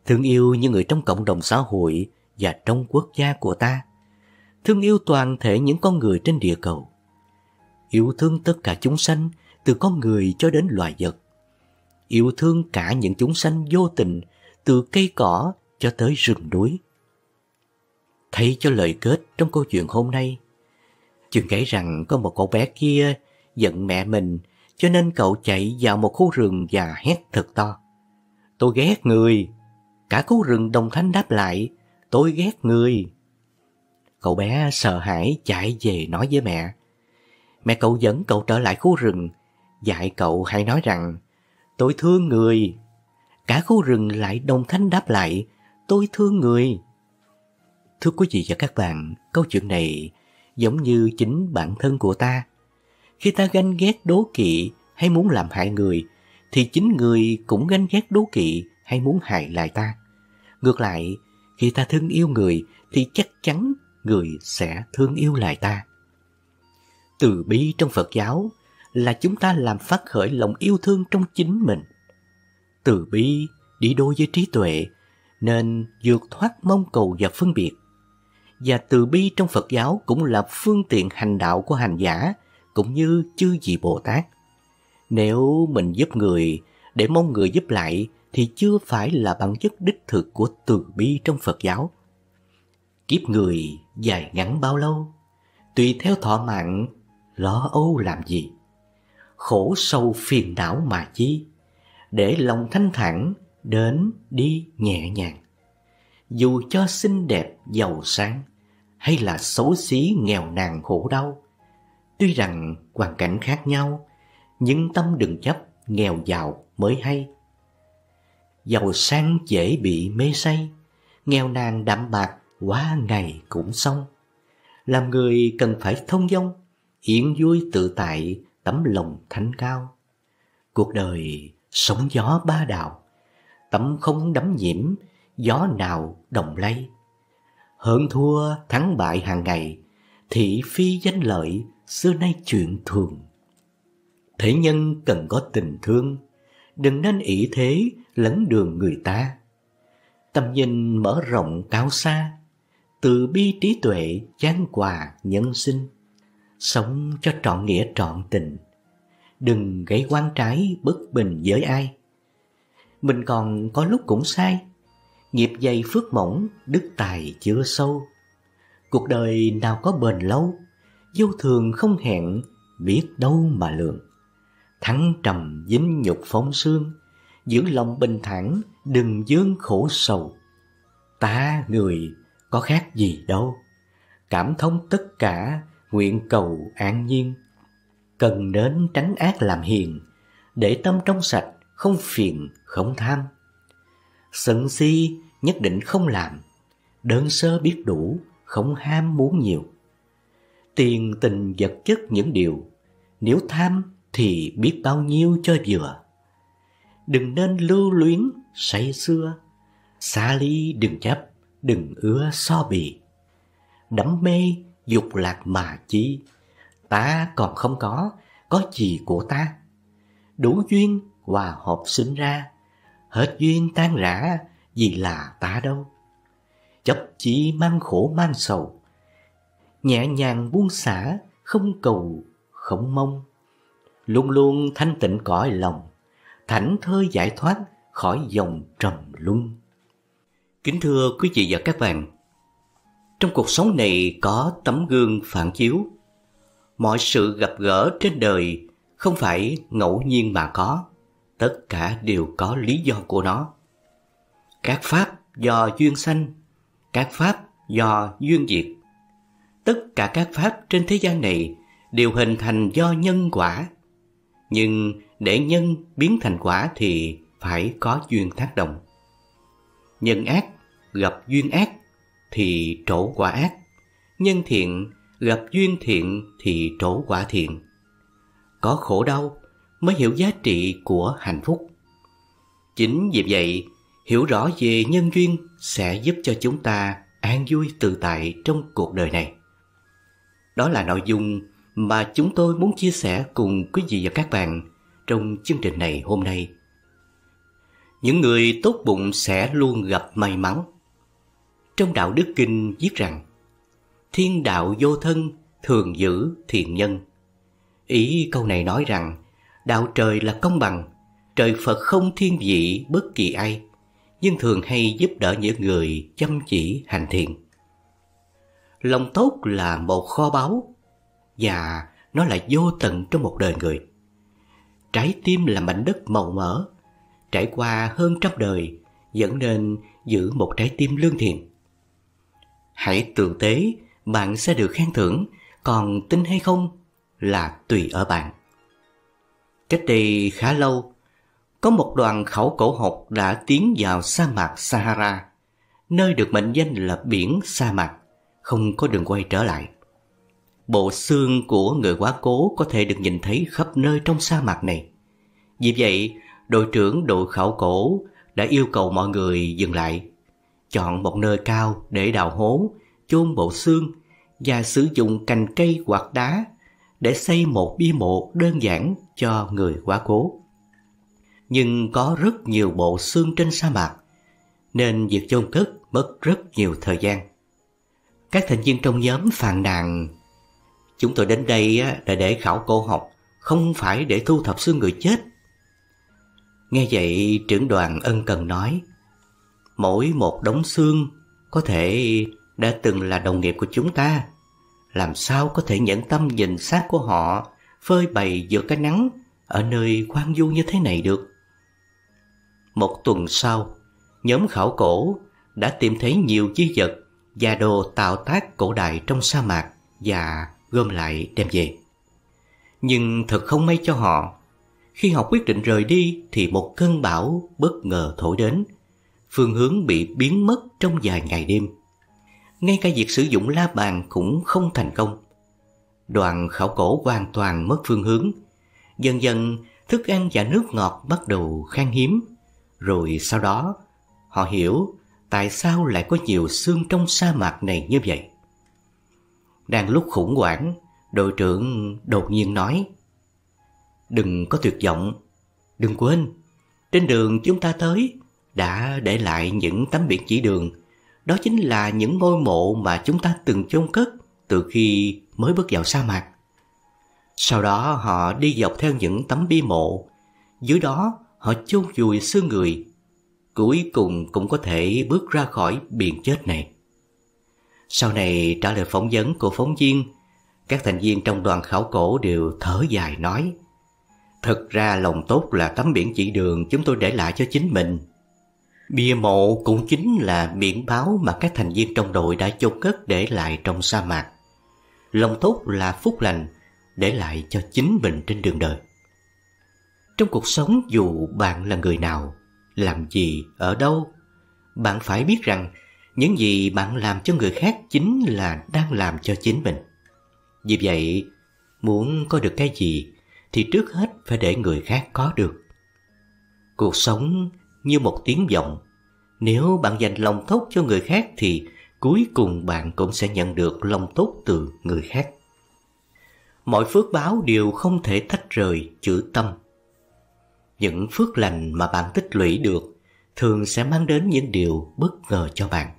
Thương yêu những người trong cộng đồng xã hội và trong quốc gia của ta. Thương yêu toàn thể những con người trên địa cầu. Yêu thương tất cả chúng sanh, từ con người cho đến loài vật. Yêu thương cả những chúng sanh vô tình, từ cây cỏ cho tới rừng núi. Thấy cho lời kết trong câu chuyện hôm nay, chuyện kể rằng có một cậu bé kia giận mẹ mình cho nên cậu chạy vào một khu rừng và hét thật to. Tôi ghét người, Cả khu rừng đồng thanh đáp lại, tôi ghét người. Cậu bé sợ hãi chạy về nói với mẹ. Mẹ cậu dẫn cậu trở lại khu rừng, dạy cậu hãy nói rằng, tôi thương người. Cả khu rừng lại đồng thanh đáp lại, tôi thương người. Thưa quý vị và các bạn, câu chuyện này giống như chính bản thân của ta. Khi ta ganh ghét đố kỵ hay muốn làm hại người, thì chính người cũng ganh ghét đố kỵ hay muốn hại lại ta. Ngược lại, khi ta thương yêu người thì chắc chắn người sẽ thương yêu lại ta. Từ bi trong Phật giáo là chúng ta làm phát khởi lòng yêu thương trong chính mình. Từ bi đi đôi với trí tuệ nên vượt thoát mong cầu và phân biệt. Và từ bi trong Phật giáo cũng là phương tiện hành đạo của hành giả cũng như chư vị Bồ Tát. Nếu mình giúp người để mong người giúp lại thì chưa phải là bản chất đích thực của từ bi trong Phật giáo. Kiếp người dài ngắn bao lâu, tùy theo thọ mạng, lo âu làm gì. Khổ sâu phiền não mà chi, để lòng thanh thản đến đi nhẹ nhàng. Dù cho xinh đẹp, giàu sang, hay là xấu xí, nghèo nàn, khổ đau, tuy rằng hoàn cảnh khác nhau, nhưng tâm đừng chấp nghèo giàu mới hay giàu sang dễ bị mê say, nghèo nàn đạm bạc quá ngày cũng xong. Làm người cần phải thông dong, yên vui tự tại, tấm lòng thanh cao. Cuộc đời sóng gió ba đạo, tấm không đắm nhiễm, gió nào đồng lay. Hưởng thua thắng bại hàng ngày, thị phi danh lợi xưa nay chuyện thường. Thế nhân cần có tình thương, đừng nên ỷ thế lấn đường người ta. Tầm nhìn mở rộng cao xa, từ bi trí tuệ chán quà nhân sinh, sống cho trọn nghĩa trọn tình, đừng gây quan trái bất bình với ai. Mình còn có lúc cũng sai, nghiệp dày phước mỏng, đức tài chưa sâu. Cuộc đời nào có bền lâu, vô thường không hẹn, biết đâu mà lường. Thắng trầm dính nhục phóng xương, giữ lòng bình thản, đừng dương khổ sầu. Ta người có khác gì đâu, cảm thông tất cả, nguyện cầu an nhiên. Cần đến tránh ác làm hiền, để tâm trong sạch, không phiền, không tham. Sân si nhất định không làm, đơn sơ biết đủ, không ham muốn nhiều. Tiền tình vật chất những điều, nếu tham thì biết bao nhiêu cho vừa đừng nên lưu luyến say xưa xa ly đừng chấp đừng ưa so bì đắm mê dục lạc mà chi ta còn không có có gì của ta đủ duyên hòa hợp sinh ra hết duyên tan rã vì là ta đâu chấp chỉ mang khổ mang sầu nhẹ nhàng buông xả không cầu không mong luôn luôn thanh tịnh cõi lòng thảnh thơi giải thoát khỏi dòng trầm luân. Kính thưa quý vị và các bạn, trong cuộc sống này có tấm gương phản chiếu. Mọi sự gặp gỡ trên đời không phải ngẫu nhiên mà có, tất cả đều có lý do của nó. Các pháp do duyên sanh, các pháp do duyên diệt. Tất cả các pháp trên thế gian này đều hình thành do nhân quả. Nhưng để nhân biến thành quả thì phải có duyên tác động. Nhân ác gặp duyên ác thì trổ quả ác. Nhân thiện gặp duyên thiện thì trổ quả thiện. Có khổ đau mới hiểu giá trị của hạnh phúc. Chính vì vậy, hiểu rõ về nhân duyên sẽ giúp cho chúng ta an vui tự tại trong cuộc đời này. Đó là nội dung mà chúng tôi muốn chia sẻ cùng quý vị và các bạn trong chương trình này hôm nay. Những người tốt bụng sẽ luôn gặp may mắn. Trong đạo đức kinh viết rằng: Thiên đạo vô thân, thường giữ thiện nhân. Ý câu này nói rằng đạo trời là công bằng, trời Phật không thiên vị bất kỳ ai, nhưng thường hay giúp đỡ những người chăm chỉ hành thiện. Lòng tốt là một kho báu và nó là vô tận trong một đời người trái tim là mảnh đất màu mỡ, trải qua hơn trăm đời, dẫn nên giữ một trái tim lương thiện. Hãy tử tế, bạn sẽ được khen thưởng, còn tin hay không là tùy ở bạn. Cách đây khá lâu, có một đoàn khảo cổ học đã tiến vào sa mạc Sahara, nơi được mệnh danh là biển sa mạc, không có đường quay trở lại. Bộ xương của người quá cố có thể được nhìn thấy khắp nơi trong sa mạc này. Vì vậy, đội trưởng đội khảo cổ đã yêu cầu mọi người dừng lại, chọn một nơi cao để đào hố, chôn bộ xương và sử dụng cành cây hoặc đá để xây một bia mộ đơn giản cho người quá cố. Nhưng có rất nhiều bộ xương trên sa mạc, nên việc chôn cất mất rất nhiều thời gian. Các thành viên trong nhóm phàn nàn Chúng tôi đến đây là để khảo cổ học, không phải để thu thập xương người chết. Nghe vậy trưởng đoàn ân cần nói, mỗi một đống xương có thể đã từng là đồng nghiệp của chúng ta. Làm sao có thể nhận tâm nhìn xác của họ phơi bày giữa cái nắng ở nơi hoang vu như thế này được. Một tuần sau, nhóm khảo cổ đã tìm thấy nhiều di vật và đồ tạo tác cổ đại trong sa mạc và gom lại đem về. Nhưng thật không may cho họ, khi họ quyết định rời đi thì một cơn bão bất ngờ thổi đến, phương hướng bị biến mất trong vài ngày đêm. Ngay cả việc sử dụng la bàn cũng không thành công. Đoàn khảo cổ hoàn toàn mất phương hướng. Dần dần, thức ăn và nước ngọt bắt đầu khan hiếm. Rồi sau đó, họ hiểu tại sao lại có nhiều xương trong sa mạc này như vậy. Đang lúc khủng hoảng, đội trưởng đột nhiên nói Đừng có tuyệt vọng, đừng quên Trên đường chúng ta tới đã để lại những tấm biển chỉ đường Đó chính là những ngôi mộ mà chúng ta từng chôn cất từ khi mới bước vào sa mạc Sau đó họ đi dọc theo những tấm bia mộ Dưới đó họ chôn vùi xương người Cuối cùng cũng có thể bước ra khỏi biển chết này sau này trả lời phỏng vấn của phóng viên, các thành viên trong đoàn khảo cổ đều thở dài nói Thực ra lòng tốt là tấm biển chỉ đường chúng tôi để lại cho chính mình. Bia mộ cũng chính là biển báo mà các thành viên trong đội đã chôn cất để lại trong sa mạc. Lòng tốt là phúc lành để lại cho chính mình trên đường đời. Trong cuộc sống dù bạn là người nào, làm gì, ở đâu, bạn phải biết rằng những gì bạn làm cho người khác chính là đang làm cho chính mình. Vì vậy, muốn có được cái gì thì trước hết phải để người khác có được. Cuộc sống như một tiếng vọng, nếu bạn dành lòng tốt cho người khác thì cuối cùng bạn cũng sẽ nhận được lòng tốt từ người khác. Mọi phước báo đều không thể tách rời chữ tâm. Những phước lành mà bạn tích lũy được thường sẽ mang đến những điều bất ngờ cho bạn.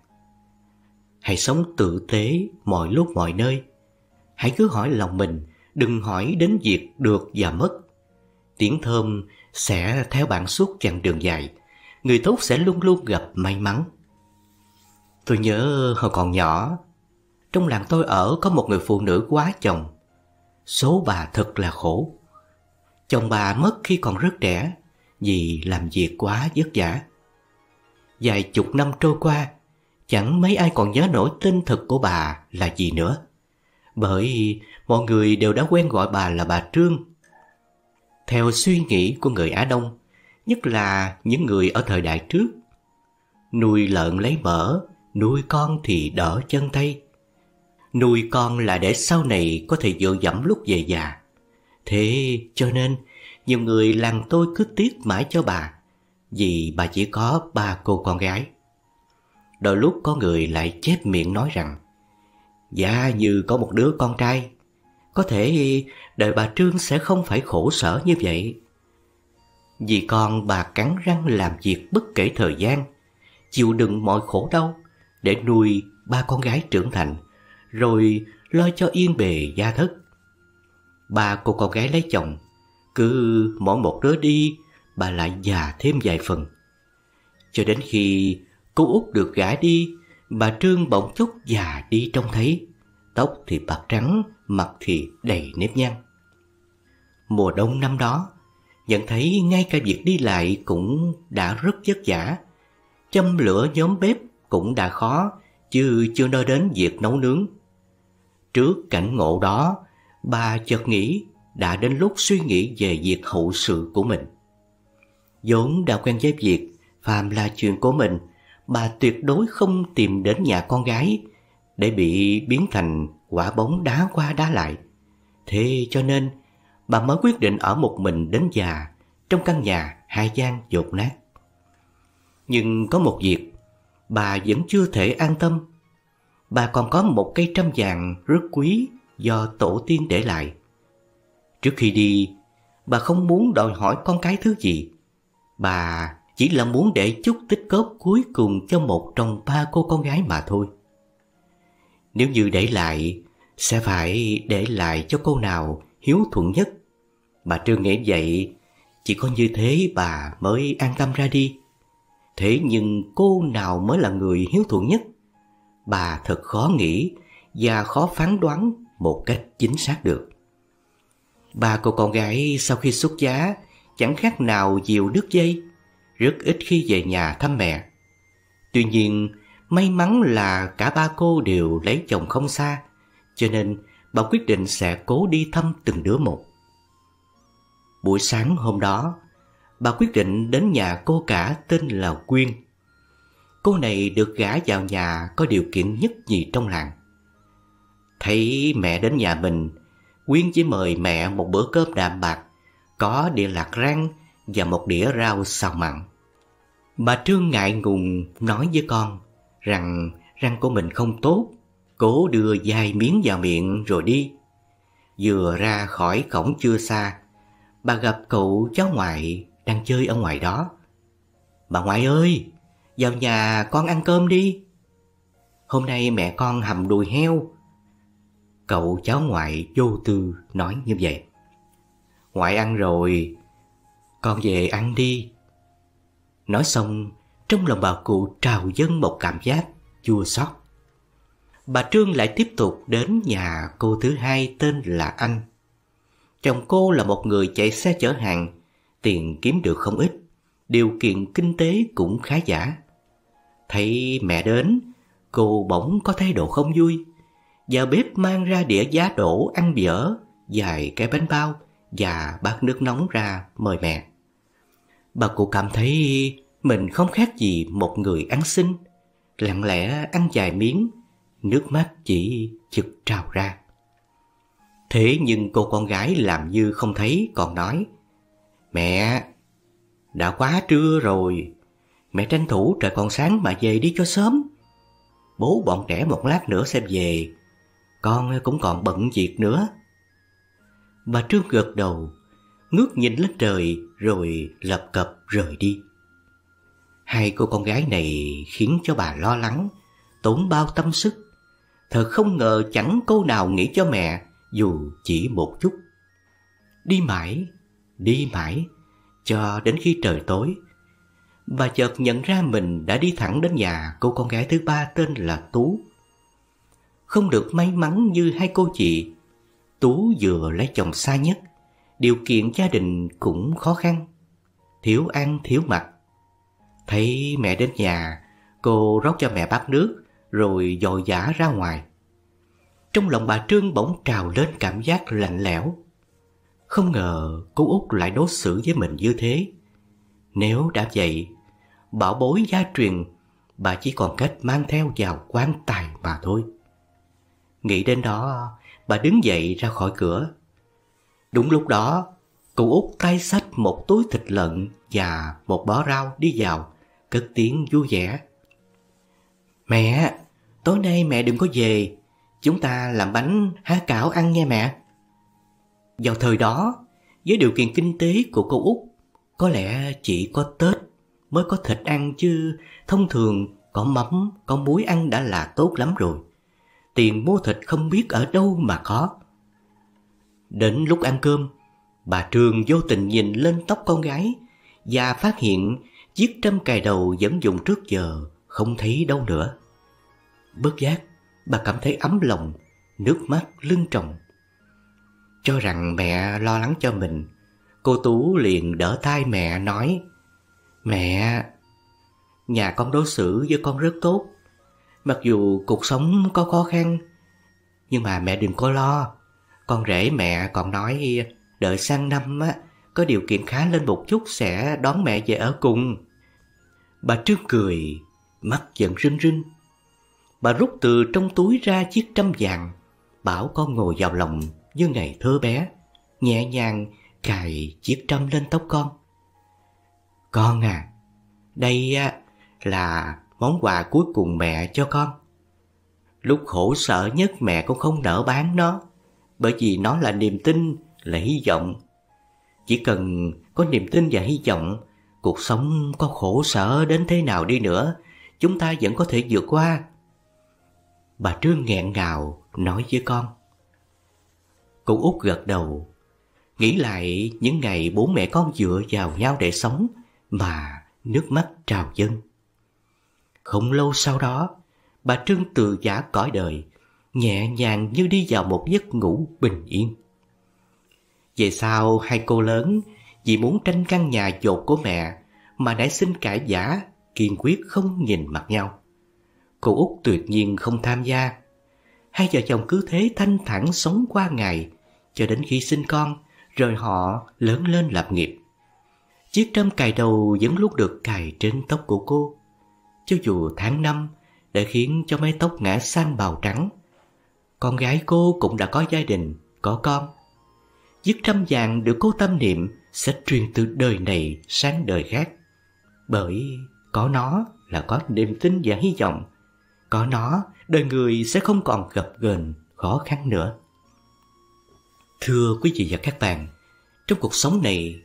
Hãy sống tử tế mọi lúc mọi nơi. Hãy cứ hỏi lòng mình, đừng hỏi đến việc được và mất. Tiếng thơm sẽ theo bạn suốt chặng đường dài. Người tốt sẽ luôn luôn gặp may mắn. Tôi nhớ hồi còn nhỏ, trong làng tôi ở có một người phụ nữ quá chồng. Số bà thật là khổ. Chồng bà mất khi còn rất trẻ vì làm việc quá vất vả. Vài chục năm trôi qua, chẳng mấy ai còn nhớ nổi tên thật của bà là gì nữa. Bởi mọi người đều đã quen gọi bà là bà Trương. Theo suy nghĩ của người Á Đông, nhất là những người ở thời đại trước, nuôi lợn lấy mỡ, nuôi con thì đỡ chân tay. Nuôi con là để sau này có thể dựa dẫm lúc về già. Thế cho nên nhiều người làng tôi cứ tiếc mãi cho bà vì bà chỉ có ba cô con gái. Đôi lúc có người lại chép miệng nói rằng Dạ như có một đứa con trai Có thể đời bà Trương sẽ không phải khổ sở như vậy Vì con bà cắn răng làm việc bất kể thời gian Chịu đựng mọi khổ đau Để nuôi ba con gái trưởng thành Rồi lo cho yên bề gia thất Ba cô con gái lấy chồng Cứ mỗi một đứa đi Bà lại già thêm vài phần Cho đến khi Cô út được gả đi Bà Trương bỗng chốc già đi trông thấy Tóc thì bạc trắng Mặt thì đầy nếp nhăn Mùa đông năm đó Nhận thấy ngay cả việc đi lại Cũng đã rất vất vả Châm lửa nhóm bếp Cũng đã khó Chứ chưa nói đến việc nấu nướng Trước cảnh ngộ đó Bà chợt nghĩ đã đến lúc suy nghĩ về việc hậu sự của mình. vốn đã quen với việc phàm là chuyện của mình bà tuyệt đối không tìm đến nhà con gái để bị biến thành quả bóng đá qua đá lại. Thế cho nên bà mới quyết định ở một mình đến già trong căn nhà hai gian dột nát. Nhưng có một việc bà vẫn chưa thể an tâm. Bà còn có một cây trăm vàng rất quý do tổ tiên để lại. Trước khi đi, bà không muốn đòi hỏi con cái thứ gì. Bà chỉ là muốn để chút tích cóp cuối cùng cho một trong ba cô con gái mà thôi. Nếu như để lại, sẽ phải để lại cho cô nào hiếu thuận nhất. Bà Trương nghĩ vậy, chỉ có như thế bà mới an tâm ra đi. Thế nhưng cô nào mới là người hiếu thuận nhất? Bà thật khó nghĩ và khó phán đoán một cách chính xác được. Ba cô con gái sau khi xuất giá chẳng khác nào diều đứt dây rất ít khi về nhà thăm mẹ. Tuy nhiên, may mắn là cả ba cô đều lấy chồng không xa, cho nên bà quyết định sẽ cố đi thăm từng đứa một. Buổi sáng hôm đó, bà quyết định đến nhà cô cả tên là Quyên. Cô này được gả vào nhà có điều kiện nhất gì trong làng. Thấy mẹ đến nhà mình, Quyên chỉ mời mẹ một bữa cơm đạm bạc, có địa lạc rang và một đĩa rau xào mặn. Bà Trương ngại ngùng nói với con rằng răng của mình không tốt, cố đưa dai miếng vào miệng rồi đi. Vừa ra khỏi cổng chưa xa, bà gặp cậu cháu ngoại đang chơi ở ngoài đó. Bà ngoại ơi, vào nhà con ăn cơm đi. Hôm nay mẹ con hầm đùi heo. Cậu cháu ngoại vô tư nói như vậy. Ngoại ăn rồi, con về ăn đi Nói xong Trong lòng bà cụ trào dâng một cảm giác chua xót Bà Trương lại tiếp tục đến nhà cô thứ hai tên là Anh Chồng cô là một người chạy xe chở hàng Tiền kiếm được không ít Điều kiện kinh tế cũng khá giả Thấy mẹ đến Cô bỗng có thái độ không vui Vào bếp mang ra đĩa giá đổ ăn dở Vài cái bánh bao và bát nước nóng ra mời mẹ. Bà cụ cảm thấy mình không khác gì một người ăn xin, lặng lẽ ăn vài miếng, nước mắt chỉ chực trào ra. Thế nhưng cô con gái làm như không thấy còn nói Mẹ, đã quá trưa rồi Mẹ tranh thủ trời còn sáng mà về đi cho sớm Bố bọn trẻ một lát nữa xem về Con cũng còn bận việc nữa Bà Trương gật đầu, ngước nhìn lên trời rồi lập cập rời đi. Hai cô con gái này khiến cho bà lo lắng, tốn bao tâm sức. Thật không ngờ chẳng câu nào nghĩ cho mẹ dù chỉ một chút. Đi mãi, đi mãi, cho đến khi trời tối. Bà chợt nhận ra mình đã đi thẳng đến nhà cô con gái thứ ba tên là Tú. Không được may mắn như hai cô chị Tú vừa lấy chồng xa nhất, điều kiện gia đình cũng khó khăn, thiếu ăn thiếu mặc. Thấy mẹ đến nhà, cô rót cho mẹ bát nước rồi dội giả ra ngoài. Trong lòng bà Trương bỗng trào lên cảm giác lạnh lẽo. Không ngờ cô út lại đối xử với mình như thế. Nếu đã vậy, bảo bối gia truyền, bà chỉ còn cách mang theo vào quan tài mà thôi. Nghĩ đến đó, bà đứng dậy ra khỏi cửa. Đúng lúc đó, cụ út tay sách một túi thịt lợn và một bó rau đi vào, cất tiếng vui vẻ. Mẹ, tối nay mẹ đừng có về, chúng ta làm bánh há cảo ăn nghe mẹ. Vào thời đó, với điều kiện kinh tế của cô út, có lẽ chỉ có Tết mới có thịt ăn chứ thông thường có mắm, có muối ăn đã là tốt lắm rồi tiền mua thịt không biết ở đâu mà có. Đến lúc ăn cơm, bà trường vô tình nhìn lên tóc con gái và phát hiện chiếc trâm cài đầu vẫn dùng trước giờ không thấy đâu nữa. Bất giác, bà cảm thấy ấm lòng, nước mắt lưng tròng. Cho rằng mẹ lo lắng cho mình, cô Tú liền đỡ tay mẹ nói Mẹ, nhà con đối xử với con rất tốt, Mặc dù cuộc sống có khó khăn Nhưng mà mẹ đừng có lo Con rể mẹ còn nói Đợi sang năm á Có điều kiện khá lên một chút Sẽ đón mẹ về ở cùng Bà Trương cười Mắt giận rưng rưng Bà rút từ trong túi ra chiếc trăm vàng Bảo con ngồi vào lòng Như ngày thơ bé Nhẹ nhàng cài chiếc trăm lên tóc con Con à Đây là món quà cuối cùng mẹ cho con. Lúc khổ sở nhất mẹ cũng không nỡ bán nó, bởi vì nó là niềm tin, là hy vọng. Chỉ cần có niềm tin và hy vọng, cuộc sống có khổ sở đến thế nào đi nữa, chúng ta vẫn có thể vượt qua. Bà Trương nghẹn ngào nói với con. Cô út gật đầu, nghĩ lại những ngày bố mẹ con dựa vào nhau để sống mà nước mắt trào dâng. Không lâu sau đó, bà Trương từ giả cõi đời, nhẹ nhàng như đi vào một giấc ngủ bình yên. Về sau, hai cô lớn vì muốn tranh căn nhà dột của mẹ mà nảy xin cãi giả, kiên quyết không nhìn mặt nhau. Cô út tuyệt nhiên không tham gia. Hai vợ chồng cứ thế thanh thản sống qua ngày, cho đến khi sinh con, rồi họ lớn lên lập nghiệp. Chiếc trâm cài đầu vẫn luôn được cài trên tóc của cô cho dù tháng năm để khiến cho mái tóc ngã sang bào trắng. Con gái cô cũng đã có gia đình, có con. Dứt trăm vàng được cô tâm niệm sẽ truyền từ đời này sang đời khác. Bởi có nó là có niềm tin và hy vọng. Có nó, đời người sẽ không còn gặp gềnh, khó khăn nữa. Thưa quý vị và các bạn, trong cuộc sống này,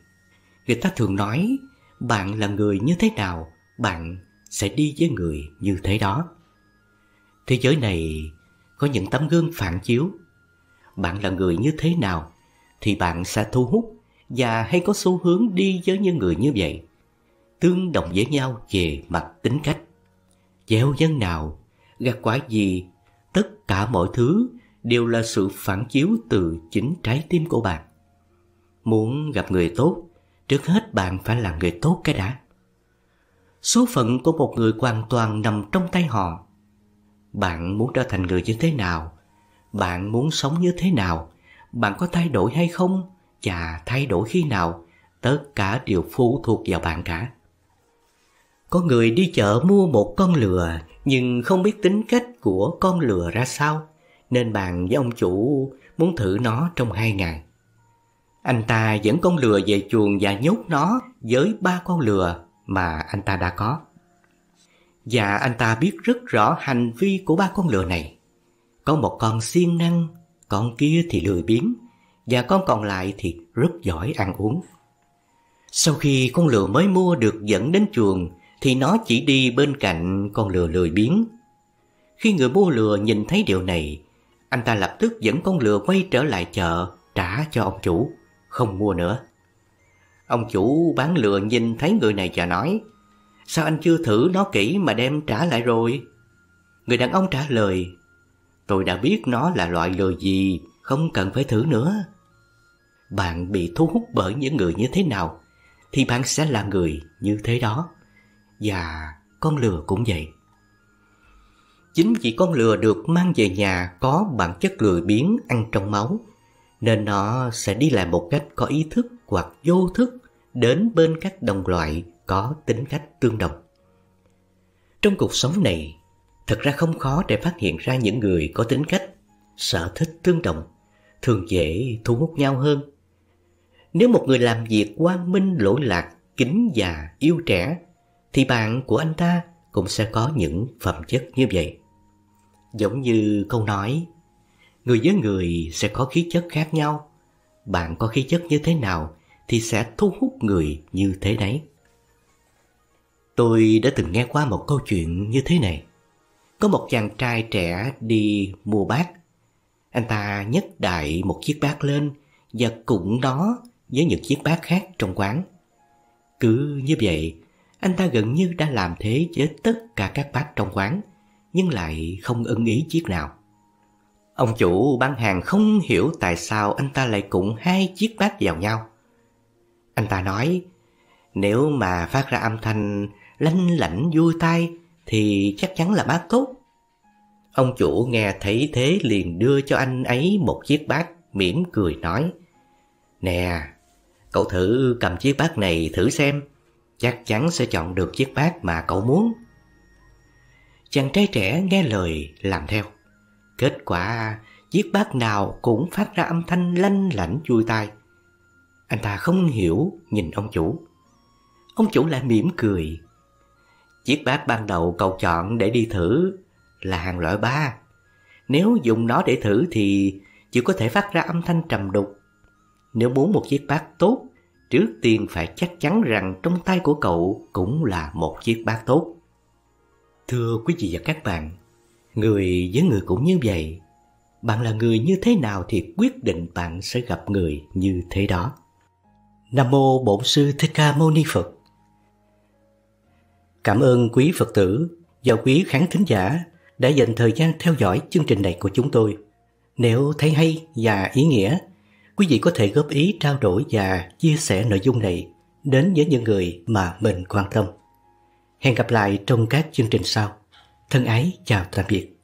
người ta thường nói bạn là người như thế nào, bạn sẽ đi với người như thế đó. Thế giới này có những tấm gương phản chiếu. Bạn là người như thế nào thì bạn sẽ thu hút và hay có xu hướng đi với những người như vậy. Tương đồng với nhau về mặt tính cách. Gieo dân nào, gặt quả gì, tất cả mọi thứ đều là sự phản chiếu từ chính trái tim của bạn. Muốn gặp người tốt, trước hết bạn phải là người tốt cái đã. Số phận của một người hoàn toàn nằm trong tay họ Bạn muốn trở thành người như thế nào Bạn muốn sống như thế nào Bạn có thay đổi hay không Chà thay đổi khi nào Tất cả đều phụ thuộc vào bạn cả Có người đi chợ mua một con lừa Nhưng không biết tính cách của con lừa ra sao Nên bạn với ông chủ muốn thử nó trong hai ngày anh ta dẫn con lừa về chuồng và nhốt nó với ba con lừa mà anh ta đã có. Và anh ta biết rất rõ hành vi của ba con lừa này. Có một con siêng năng, con kia thì lười biếng, và con còn lại thì rất giỏi ăn uống. Sau khi con lừa mới mua được dẫn đến chuồng thì nó chỉ đi bên cạnh con lừa lười biếng. Khi người mua lừa nhìn thấy điều này, anh ta lập tức dẫn con lừa quay trở lại chợ trả cho ông chủ, không mua nữa. Ông chủ bán lừa nhìn thấy người này và nói Sao anh chưa thử nó kỹ mà đem trả lại rồi? Người đàn ông trả lời Tôi đã biết nó là loại lừa gì, không cần phải thử nữa. Bạn bị thu hút bởi những người như thế nào, thì bạn sẽ là người như thế đó. Và con lừa cũng vậy. Chính vì con lừa được mang về nhà có bản chất lười biếng ăn trong máu, nên nó sẽ đi làm một cách có ý thức hoặc vô thức đến bên các đồng loại có tính cách tương đồng. Trong cuộc sống này, thật ra không khó để phát hiện ra những người có tính cách, sở thích tương đồng, thường dễ thu hút nhau hơn. Nếu một người làm việc quang minh lỗi lạc, kính già, yêu trẻ, thì bạn của anh ta cũng sẽ có những phẩm chất như vậy. Giống như câu nói, người với người sẽ có khí chất khác nhau. Bạn có khí chất như thế nào thì sẽ thu hút người như thế đấy. Tôi đã từng nghe qua một câu chuyện như thế này. Có một chàng trai trẻ đi mua bát. Anh ta nhấc đại một chiếc bát lên và cũng đó với những chiếc bát khác trong quán. Cứ như vậy, anh ta gần như đã làm thế với tất cả các bát trong quán, nhưng lại không ưng ý chiếc nào. Ông chủ bán hàng không hiểu tại sao anh ta lại cũng hai chiếc bát vào nhau. Anh ta nói, nếu mà phát ra âm thanh lanh lảnh vui tai thì chắc chắn là bát tốt. Ông chủ nghe thấy thế liền đưa cho anh ấy một chiếc bát, mỉm cười nói. Nè, cậu thử cầm chiếc bát này thử xem, chắc chắn sẽ chọn được chiếc bát mà cậu muốn. Chàng trai trẻ nghe lời làm theo. Kết quả chiếc bát nào cũng phát ra âm thanh lanh lảnh vui tai. Anh ta không hiểu nhìn ông chủ Ông chủ lại mỉm cười Chiếc bát ban đầu cậu chọn để đi thử là hàng loại ba Nếu dùng nó để thử thì chỉ có thể phát ra âm thanh trầm đục Nếu muốn một chiếc bát tốt Trước tiên phải chắc chắn rằng trong tay của cậu cũng là một chiếc bát tốt Thưa quý vị và các bạn Người với người cũng như vậy bạn là người như thế nào thì quyết định bạn sẽ gặp người như thế đó Nam mô Bổn sư Thích Ca Mâu Ni Phật. Cảm ơn quý Phật tử và quý khán thính giả đã dành thời gian theo dõi chương trình này của chúng tôi. Nếu thấy hay và ý nghĩa, quý vị có thể góp ý trao đổi và chia sẻ nội dung này đến với những người mà mình quan tâm. Hẹn gặp lại trong các chương trình sau. Thân ái chào tạm biệt.